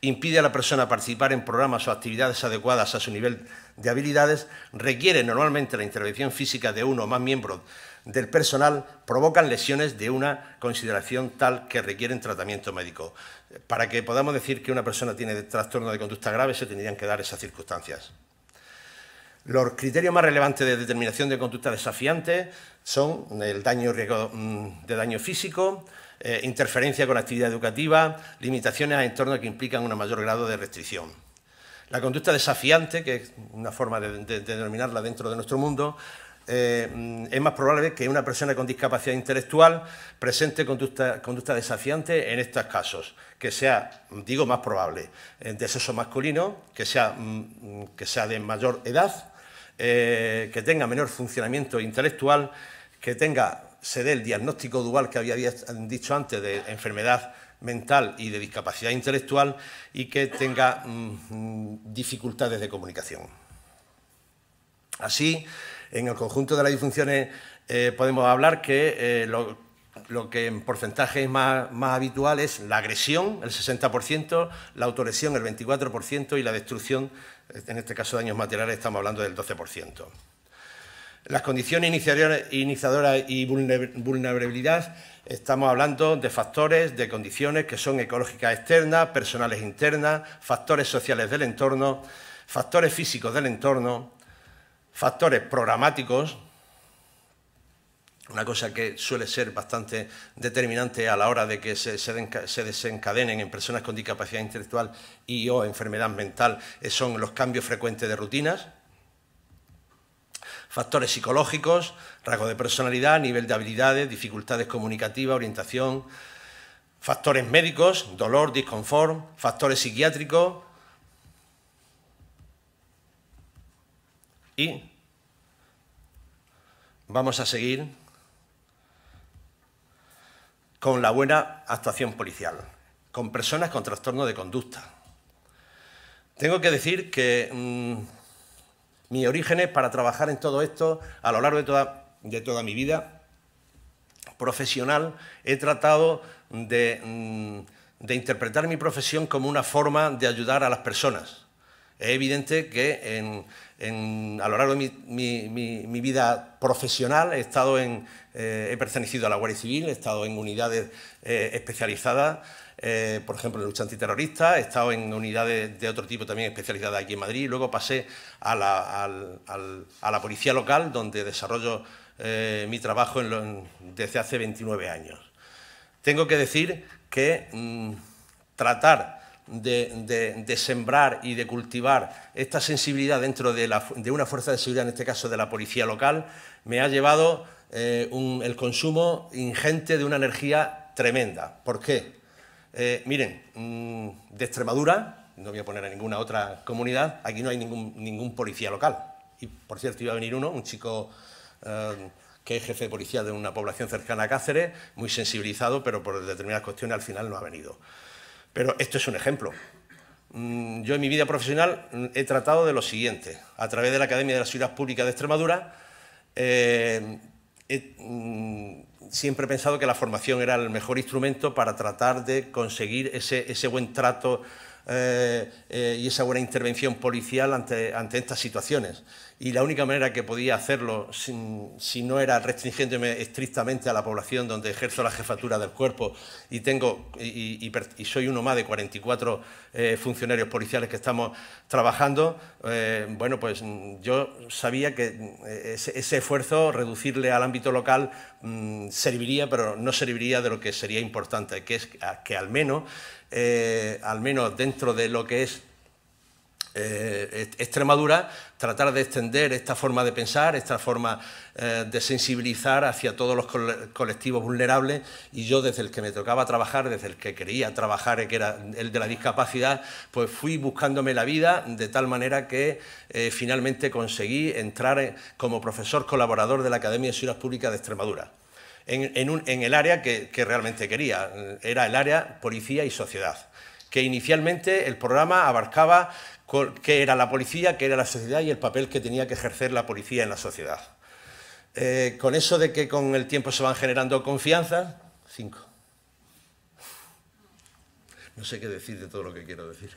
impide a la persona participar en programas o actividades adecuadas a su nivel de habilidades, requiere normalmente la intervención física de uno o más miembros del personal, provocan lesiones de una consideración tal que requieren tratamiento médico. Para que podamos decir que una persona tiene trastorno de conducta grave, se tendrían que dar esas circunstancias. Los criterios más relevantes de determinación de conducta desafiante son el daño mm, de daño físico, eh, interferencia con la actividad educativa, limitaciones a entorno que implican un mayor grado de restricción. La conducta desafiante, que es una forma de, denominarla dentro de nuestro mundo, eh, es más probable que una persona con discapacidad intelectual presente conducta, desafiante en estos casos, que sea, digo, más probable, eh, de sexo masculino, que sea, mm, que sea de mayor edad, que tenga menor funcionamiento intelectual, que tenga se dé el diagnóstico dual que había dicho antes de enfermedad mental y de discapacidad intelectual y que tenga mm, dificultades de comunicación. Así, en el conjunto de las disfunciones eh, podemos hablar que eh, lo, que en porcentaje es más, más habitual es la agresión, el 60%, la autolesión, el 24% y la destrucción, en este caso daños materiales, estamos hablando del 12%. Las condiciones iniciadoras y vulnerabilidad, estamos hablando de factores, de condiciones que son ecológicas externas, personales internas, factores sociales del entorno, factores físicos del entorno, factores programáticos, una cosa que suele ser bastante determinante a la hora de que se, desencadenen en personas con discapacidad intelectual y o enfermedad mental, eh, son los cambios frecuentes de rutinas, factores psicológicos, rasgos de personalidad, nivel de habilidades, dificultades comunicativas, orientación, factores médicos, dolor, disconfort, factores psiquiátricos y vamos a seguir con la buena actuación policial, con personas con trastorno de conducta. Tengo que decir que mm, mis orígenes para trabajar en todo esto a lo largo de toda, mi vida profesional. He tratado mm, de, interpretar mi profesión como una forma de ayudar a las personas. Es evidente que a lo largo de mi, vida profesional he, estado eh, pertenecido a la Guardia Civil, he estado en unidades eh, especializadas, eh, por ejemplo, en lucha antiterrorista, he estado en unidades de otro tipo también especializadas aquí en Madrid, y luego pasé a la, policía local, donde desarrollo eh, mi trabajo desde hace 29 años. Tengo que decir que mm, tratar de, sembrar y de cultivar esta sensibilidad dentro de, una fuerza de seguridad, en este caso de la policía local, me ha llevado eh, el consumo ingente de una energía tremenda. ¿Por qué? Eh, miren, mm, de Extremadura, no voy a poner a ninguna otra comunidad, aquí no hay ningún, policía local. Y por cierto, iba a venir uno, un chico eh, que es jefe de policía de una población cercana a Cáceres, muy sensibilizado, pero por determinadas cuestiones al final no ha venido. Pero esto es un ejemplo. Mm, yo en mi vida profesional mm, he tratado de lo siguiente. A través de la Academia de la Ciudades Pública de Extremadura, eh, siempre he pensado que la formación era el mejor instrumento para tratar de conseguir ese, buen trato eh, eh, y esa buena intervención policial ante estas situaciones y la única manera que podía hacerlo si no era restringiéndome estrictamente a la población donde ejerzo la jefatura del cuerpo y, tengo, y, soy uno más de 44 eh, funcionarios policiales que estamos trabajando, eh, bueno, pues yo sabía que eh, ese, esfuerzo, reducirle al ámbito local, mm, serviría, pero no serviría de lo que sería importante, que es que al menos, al menos dentro de lo que es eh, Extremadura, tratar de extender esta forma de pensar, esta forma eh, de sensibilizar hacia todos los colectivos vulnerables y yo desde el que me tocaba trabajar, desde el que quería trabajar, que era el de la discapacidad, pues fui buscándome la vida de tal manera que eh, finalmente conseguí entrar como profesor colaborador de la Academia de Ciudades Públicas de Extremadura. En, el área que realmente quería, era el área policía y sociedad que inicialmente el programa abarcaba qué era la policía, qué era la sociedad y el papel que tenía que ejercer la policía en la sociedad. Eh, con eso de que con el tiempo se van generando confianza, cinco. No sé qué decir de todo lo que quiero decir.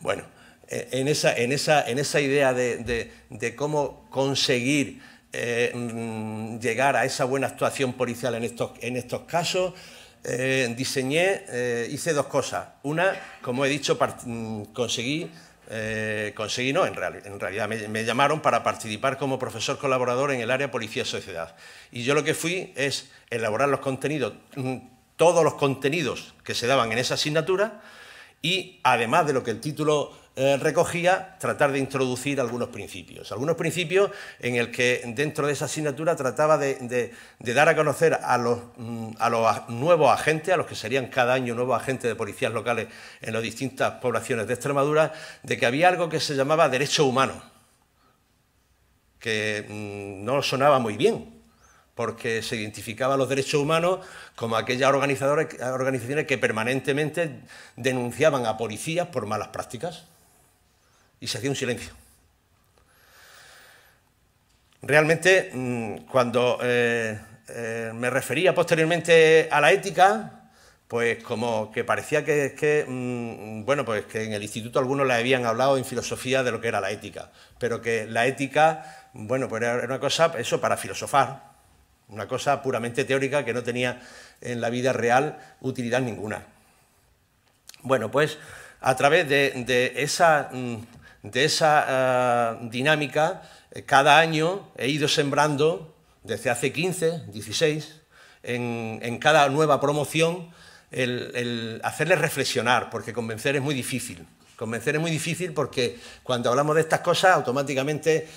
Bueno, eh, en esa, idea de, cómo conseguir eh, mm, llegar a esa buena actuación policial en estos casos, eh, diseñé, eh, hice dos cosas. Una, como he dicho, mm, conseguí, eh, conseguí no, en, realidad me, me, llamaron para participar como profesor colaborador en el área Policía-Sociedad. Y yo lo que fui es elaborar los contenidos, mm, todos los contenidos que se daban en esa asignatura y además de lo que el título eh, recogía, tratar de introducir algunos principios. Algunos principios en el que dentro de esa asignatura trataba de, dar a conocer a los, mm, nuevos agentes, a los que serían cada año nuevos agentes de policías locales en las distintas poblaciones de Extremadura, de que había algo que se llamaba derecho humano, que mm, no sonaba muy bien, porque se identificaba a los derechos humanos como aquellas organizaciones que permanentemente denunciaban a policías por malas prácticas y se hacía un silencio. Realmente, mm, cuando eh, eh, me refería posteriormente a la ética, pues como que parecía que, que mm, bueno, pues que en el instituto algunos le habían hablado en filosofía de lo que era la ética, pero que la ética, bueno, pues era una cosa, eso para filosofar, una cosa puramente teórica que no tenía en la vida real utilidad ninguna. Bueno, pues a través de, esa... Mm, de esa eh, dinámica, eh, cada año he ido sembrando, desde hace 15, 16, en, cada nueva promoción, el hacerles reflexionar, porque convencer es muy difícil. Convencer es muy difícil porque cuando hablamos de estas cosas, automáticamente,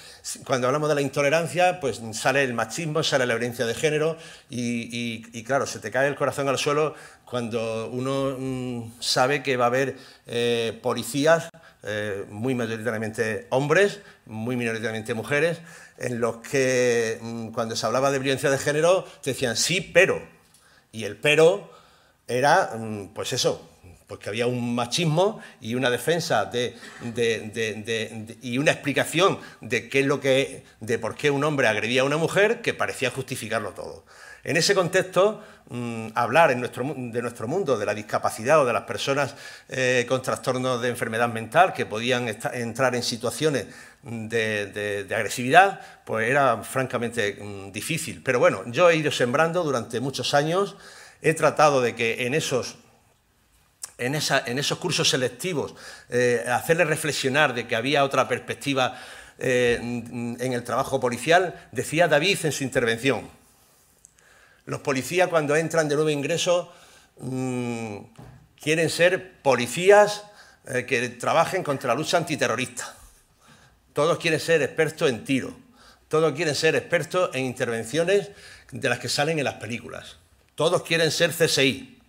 cuando hablamos de la intolerancia, pues sale el machismo, sale la violencia de género y, claro, se te cae el corazón al suelo cuando uno mm, sabe que va a haber eh, policías, eh, muy mayoritariamente hombres, muy minoritariamente mujeres, en los que mm, cuando se hablaba de violencia de género te decían sí, pero. Y el pero era, mm, pues eso, porque había un machismo y una defensa y una explicación de qué es lo que de por qué un hombre agredía a una mujer que parecía justificarlo todo. En ese contexto, mm, hablar de nuestro mundo, de la discapacidad o de las personas eh, con trastornos de enfermedad mental que podían entrar en situaciones de, agresividad, pues era francamente mm, difícil. Pero bueno, yo he ido sembrando durante muchos años, he tratado de que en esos en, esos cursos selectivos, hacerles eh, hacerle reflexionar de que había otra perspectiva eh, en el trabajo policial, decía David en su intervención. Los policías cuando entran de nuevo ingreso mm, quieren ser policías eh, que trabajen contra la lucha antiterrorista. Todos quieren ser expertos en tiro, todos quieren ser expertos en intervenciones de las que salen en las películas, todos quieren ser CSI,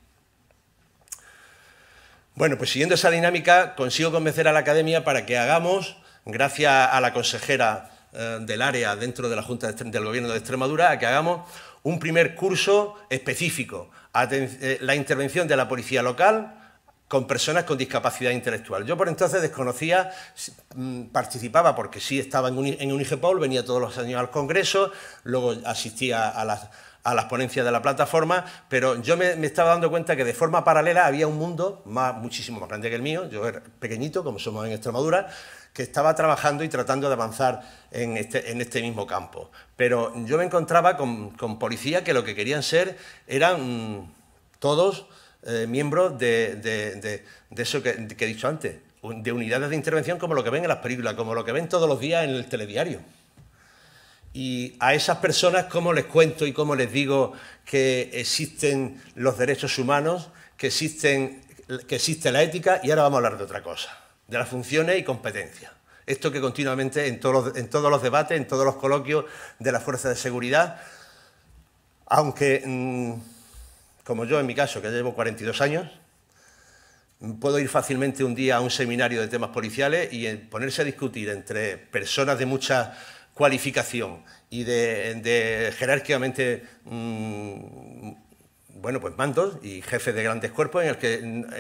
bueno, pues siguiendo esa dinámica, consigo convencer a la academia para que hagamos, gracias a la consejera eh, del área dentro de la Junta del Gobierno de Extremadura, a que hagamos un primer curso específico, eh, la intervención de la policía local con personas con discapacidad intelectual. Yo por entonces desconocía, mm, participaba porque sí estaba en, un, venía todos los años al Congreso, luego asistía a las a las ponencias de la plataforma, pero yo me, estaba dando cuenta que de forma paralela había un mundo más, muchísimo más grande que el mío, yo era pequeñito, como somos en Extremadura, que estaba trabajando y tratando de avanzar en este, este mismo campo. Pero yo me encontraba con, policías que lo que querían ser eran mm, todos eh, miembros de, eso que he dicho antes, de unidades de intervención como lo que ven en las películas, como lo que ven todos los días en el telediario. Y a esas personas, ¿cómo les cuento y cómo les digo que existen los derechos humanos, que, existen, que existe la ética? Y ahora vamos a hablar de otra cosa, de las funciones y competencias. Esto que continuamente en todos los, debates, en todos los coloquios de la Fuerza de seguridad, aunque, mm, como yo en mi caso, que llevo 42 años, puedo ir fácilmente un día a un seminario de temas policiales y ponerse a discutir entre personas de muchas cualificación y de, jerárquicamente mm, bueno, pues mandos y jefes de grandes cuerpos en el que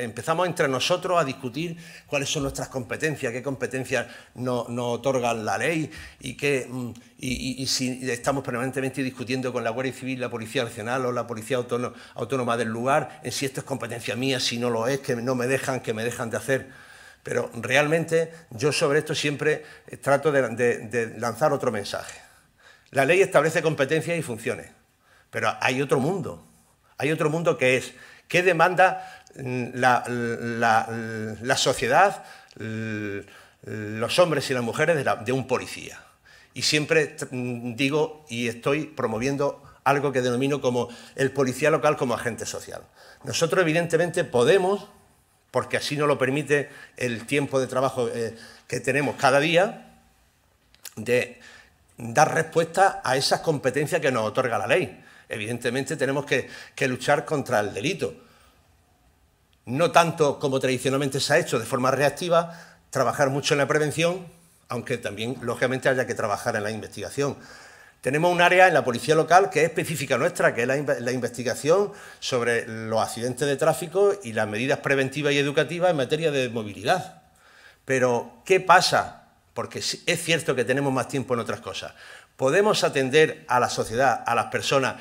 empezamos entre nosotros a discutir cuáles son nuestras competencias, qué competencias nos otorgan la ley y, qué, mm, y, si estamos permanentemente discutiendo con la Guardia Civil, la Policía Nacional o la Policía Autónoma del lugar en si esto es competencia mía, si no lo es, que no me dejan, que me dejan de hacer. Pero realmente yo sobre esto siempre eh, trato de, lanzar otro mensaje. La ley establece competencias y funciones, pero hay otro mundo. Hay otro mundo que es qué demanda mm, la, sociedad, los hombres y las mujeres de un policía. Y siempre mm, digo y estoy promoviendo algo que denomino como el policía local como agente social. Nosotros evidentemente podemos porque así no lo permite el tiempo de trabajo eh, que tenemos cada día, de dar respuesta a esas competencias que nos otorga la ley. Evidentemente tenemos que luchar contra el delito. No tanto como tradicionalmente se ha hecho de forma reactiva, trabajar mucho en la prevención, aunque también, lógicamente, haya que trabajar en la investigación. Tenemos un área en la policía local que es específica nuestra, que es la, investigación sobre los accidentes de tráfico y las medidas preventivas y educativas en materia de movilidad. Pero, ¿qué pasa? Porque es cierto que tenemos más tiempo en otras cosas. Podemos atender a la sociedad, a las personas,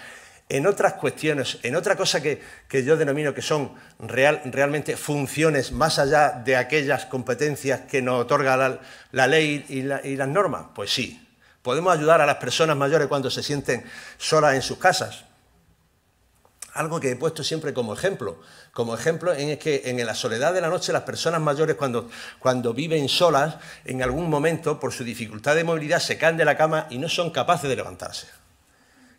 en otras cuestiones, en otra cosa que, yo denomino que son realmente funciones más allá de aquellas competencias que nos otorga la, ley y las normas? Pues sí, Podemos ayudar a las personas mayores cuando se sienten solas en sus casas. Algo que he puesto siempre como ejemplo. Como ejemplo en es que en la soledad de la noche las personas mayores cuando, cuando viven solas, en algún momento, por su dificultad de movilidad, se caen de la cama y no son capaces de levantarse.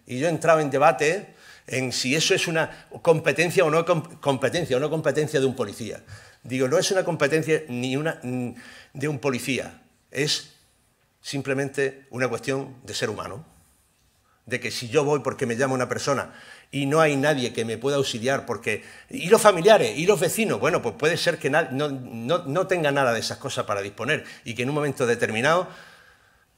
Y yo he entrado en debate en si eso es una competencia o no competencia, o no competencia de un policía. Digo, no es una competencia ni una de un policía, es simplemente una cuestión de ser humano. De que si yo voy porque me llama una persona y no hay nadie que me pueda auxiliar, porque. Y los familiares, y los vecinos, bueno, pues puede ser que no, no tenga nada de esas cosas para disponer y que en un momento determinado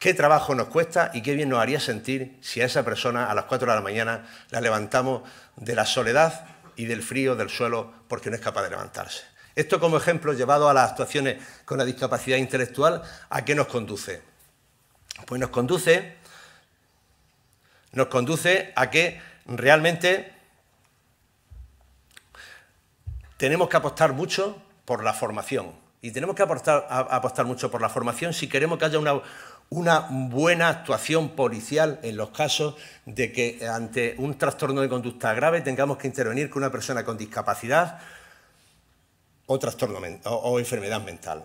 qué trabajo nos cuesta y qué bien nos haría sentir si a esa persona a las 4 de la mañana la levantamos de la soledad y del frío del suelo porque no es capaz de levantarse. Esto como ejemplo llevado a las actuaciones con la discapacidad intelectual, ¿a qué nos conduce? Pues nos conduce, nos conduce a que realmente tenemos que apostar mucho por la formación. Y tenemos que apostar, mucho por la formación si queremos que haya una, buena actuación policial en los casos de que ante un trastorno de conducta grave tengamos que intervenir con una persona con discapacidad o, trastorno, o enfermedad mental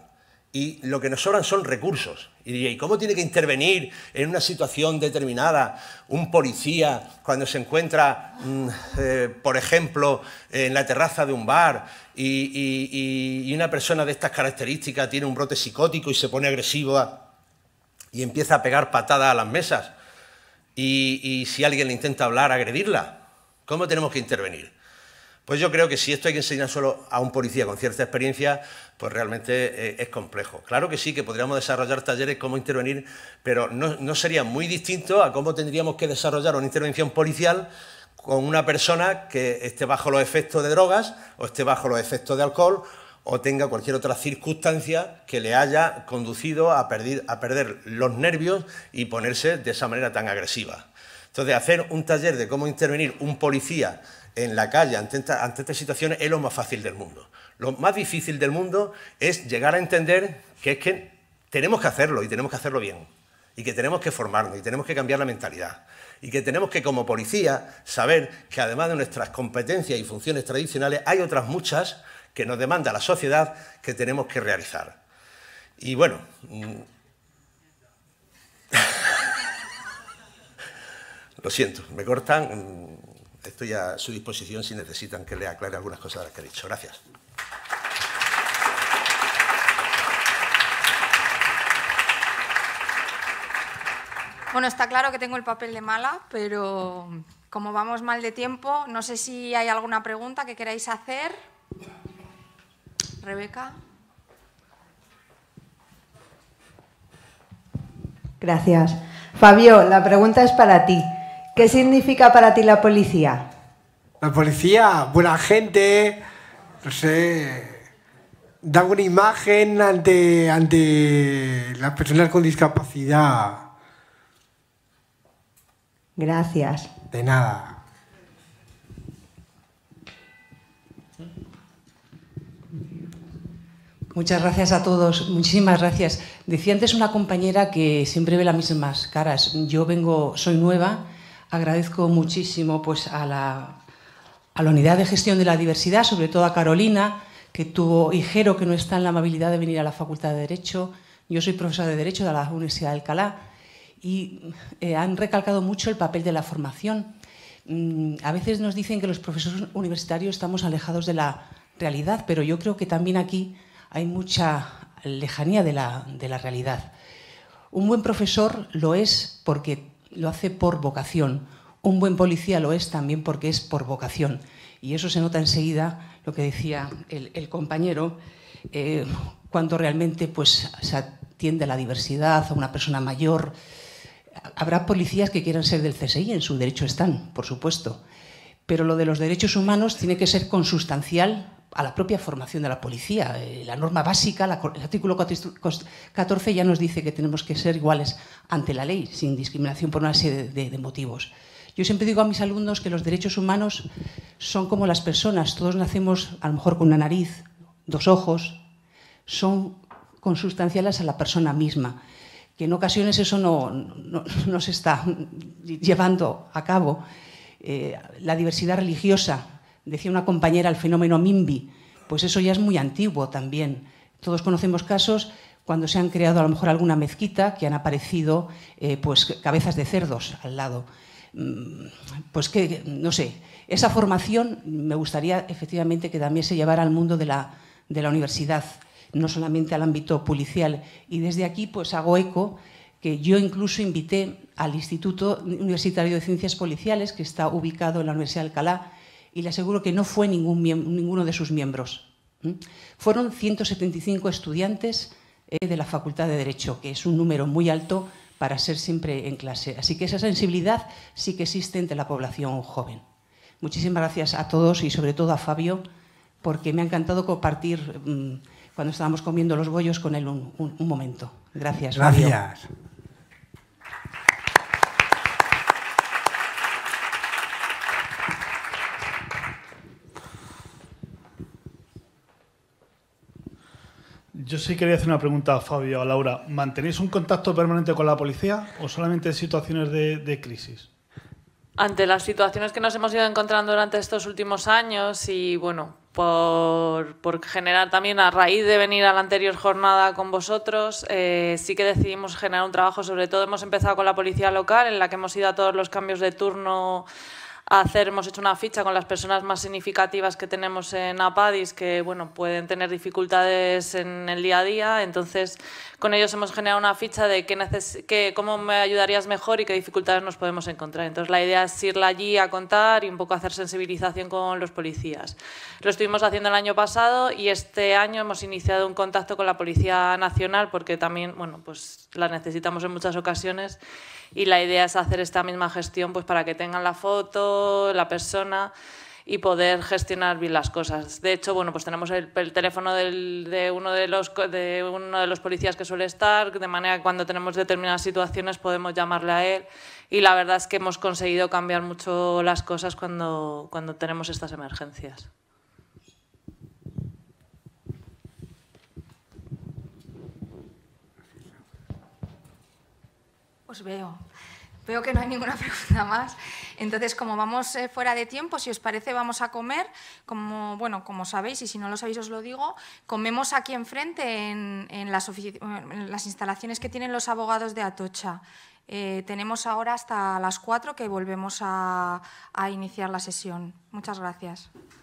y lo que nos sobran son recursos. Y ¿cómo tiene que intervenir en una situación determinada un policía cuando se encuentra, mm, eh, por ejemplo, en la terraza de un bar y, una persona de estas características tiene un brote psicótico y se pone agresiva y empieza a pegar patadas a las mesas? Y, y si alguien le intenta hablar, agredirla. ¿Cómo tenemos que intervenir? Pues yo creo que si esto hay que enseñar solo a un policía con cierta experiencia, pues realmente eh, es complejo. Claro que sí, que podríamos desarrollar talleres cómo intervenir, pero no, sería muy distinto a cómo tendríamos que desarrollar una intervención policial con una persona que esté bajo los efectos de drogas o esté bajo los efectos de alcohol o tenga cualquier otra circunstancia que le haya conducido a perder, a perder los nervios y ponerse de esa manera tan agresiva. Entonces, hacer un taller de cómo intervenir un policía en la calle ante, ante estas situaciones es lo más fácil del mundo. Lo más difícil del mundo es llegar a entender que es que tenemos que hacerlo y tenemos que hacerlo bien y que tenemos que formarnos y tenemos que cambiar la mentalidad y que tenemos que como policía saber que además de nuestras competencias y funciones tradicionales hay otras muchas que nos demanda la sociedad que tenemos que realizar. Y bueno, mm, *laughs* lo siento, me cortan, mm, Estoy a su disposición si necesitan que le aclare algunas cosas de las que he dicho. Gracias. Bueno, está claro que tengo el papel de mala, pero como vamos mal de tiempo, no sé si hay alguna pregunta que queráis hacer. Rebeca. Gracias. Fabio, la pregunta es para ti. ¿Qué significa para ti la policía? La policía, buena gente, no sé, da una imagen ante, ante las personas con discapacidad. Gracias. De nada. Muchas gracias a todos, muchísimas gracias. Decía antes una compañera que siempre ve las mismas caras. Yo vengo, soy nueva Agradezco muchísimo pues, a, la, Unidad de Gestión de la Diversidad, sobre todo a Carolina, que tuvo, y que no está en la amabilidad de venir a la Facultad de Derecho. Yo soy profesora de Derecho de la Universidad de Alcalá y eh, han recalcado mucho el papel de la formación. Mm, a veces nos dicen que los profesores universitarios estamos alejados de la realidad, pero yo creo que también aquí hay mucha lejanía de la, de la realidad. Un buen profesor lo es porque lo hace por vocación. Un buen policía lo es también porque es por vocación. Y eso se nota enseguida, lo que decía el, compañero, eh, cuando realmente pues, se atiende a la diversidad, a una persona mayor. Habrá policías que quieran ser del CSI, en su derecho están, por supuesto. Pero lo de los derechos humanos tiene que ser consustancial a la propia formación de la policía. Eh, la norma básica, el artículo 14 ya nos dice que tenemos que ser iguales ante la ley, sin discriminación por una serie de, motivos. Yo siempre digo a mis alumnos que los derechos humanos son como las personas, todos nacemos a lo mejor con una nariz, dos ojos, son consustanciales a la persona misma, que en ocasiones eso no, se está *laughs* llevando a cabo. Eh, la diversidad religiosa, Decía una compañera el fenómeno MIMBI, pues eso ya es muy antiguo también. Todos conocemos casos cuando se han creado a lo mejor alguna mezquita que han aparecido eh, pues cabezas de cerdos al lado. Mm, pues que, no sé, esa formación me gustaría efectivamente que también se llevara al mundo de la, de la universidad, no solamente al ámbito policial. Y desde aquí pues hago eco que yo incluso invité al Instituto Universitario de Ciencias Policiales, que está ubicado en la Universidad de Alcalá, y le aseguro que no fue ningún, ninguno de sus miembros. Fueron 175 estudiantes eh, de la Facultad de Derecho, que es un número muy alto para ser siempre en clase. Así que esa sensibilidad sí que existe entre la población joven. Muchísimas gracias a todos y sobre todo a Fabio, porque me ha encantado compartir mm, cuando estábamos comiendo los bollos con él un, momento. Gracias. Gracias. Yo sí quería hacer una pregunta a Fabio, a Laura. ¿Mantenéis un contacto permanente con la policía o solamente en situaciones de, crisis? Ante las situaciones que nos hemos ido encontrando durante estos últimos años y, bueno, por, generar también, a raíz de venir a la anterior jornada con vosotros, eh, sí que decidimos generar un trabajo. Sobre todo hemos empezado con la policía local, en la que hemos ido a todos los cambios de turno hemos hecho una ficha con las personas más significativas que tenemos en APADIS, que pueden tener dificultades en el día a día. Entonces, con ellos hemos generado una ficha de qué cómo me ayudarías mejor y qué dificultades nos podemos encontrar. Entonces, la idea es irla allí a contar y un poco hacer sensibilización con los policías. Lo estuvimos haciendo el año pasado y este año hemos iniciado un contacto con la Policía Nacional porque también, pues la necesitamos en muchas ocasiones y la idea es hacer esta misma gestión pues para que tengan la foto, la persona y poder gestionar bien las cosas. De hecho, bueno, pues tenemos el, teléfono de, uno de, los, de uno de los policías que suele estar, de manera que cuando tenemos determinadas situaciones podemos llamarle a él y la verdad es que hemos conseguido cambiar mucho las cosas cuando tenemos estas emergencias. os veo. Veo que no hay ninguna *laughs* pregunta más. Entonces, como vamos eh, fuera de tiempo, si os parece, vamos a comer. Como, bueno, como sabéis, y si no lo sabéis os lo digo, comemos aquí enfrente en, las, las, instalaciones que tienen los abogados de Atocha. Eh, tenemos ahora hasta las cuatro que volvemos a iniciar la sesión. Muchas gracias.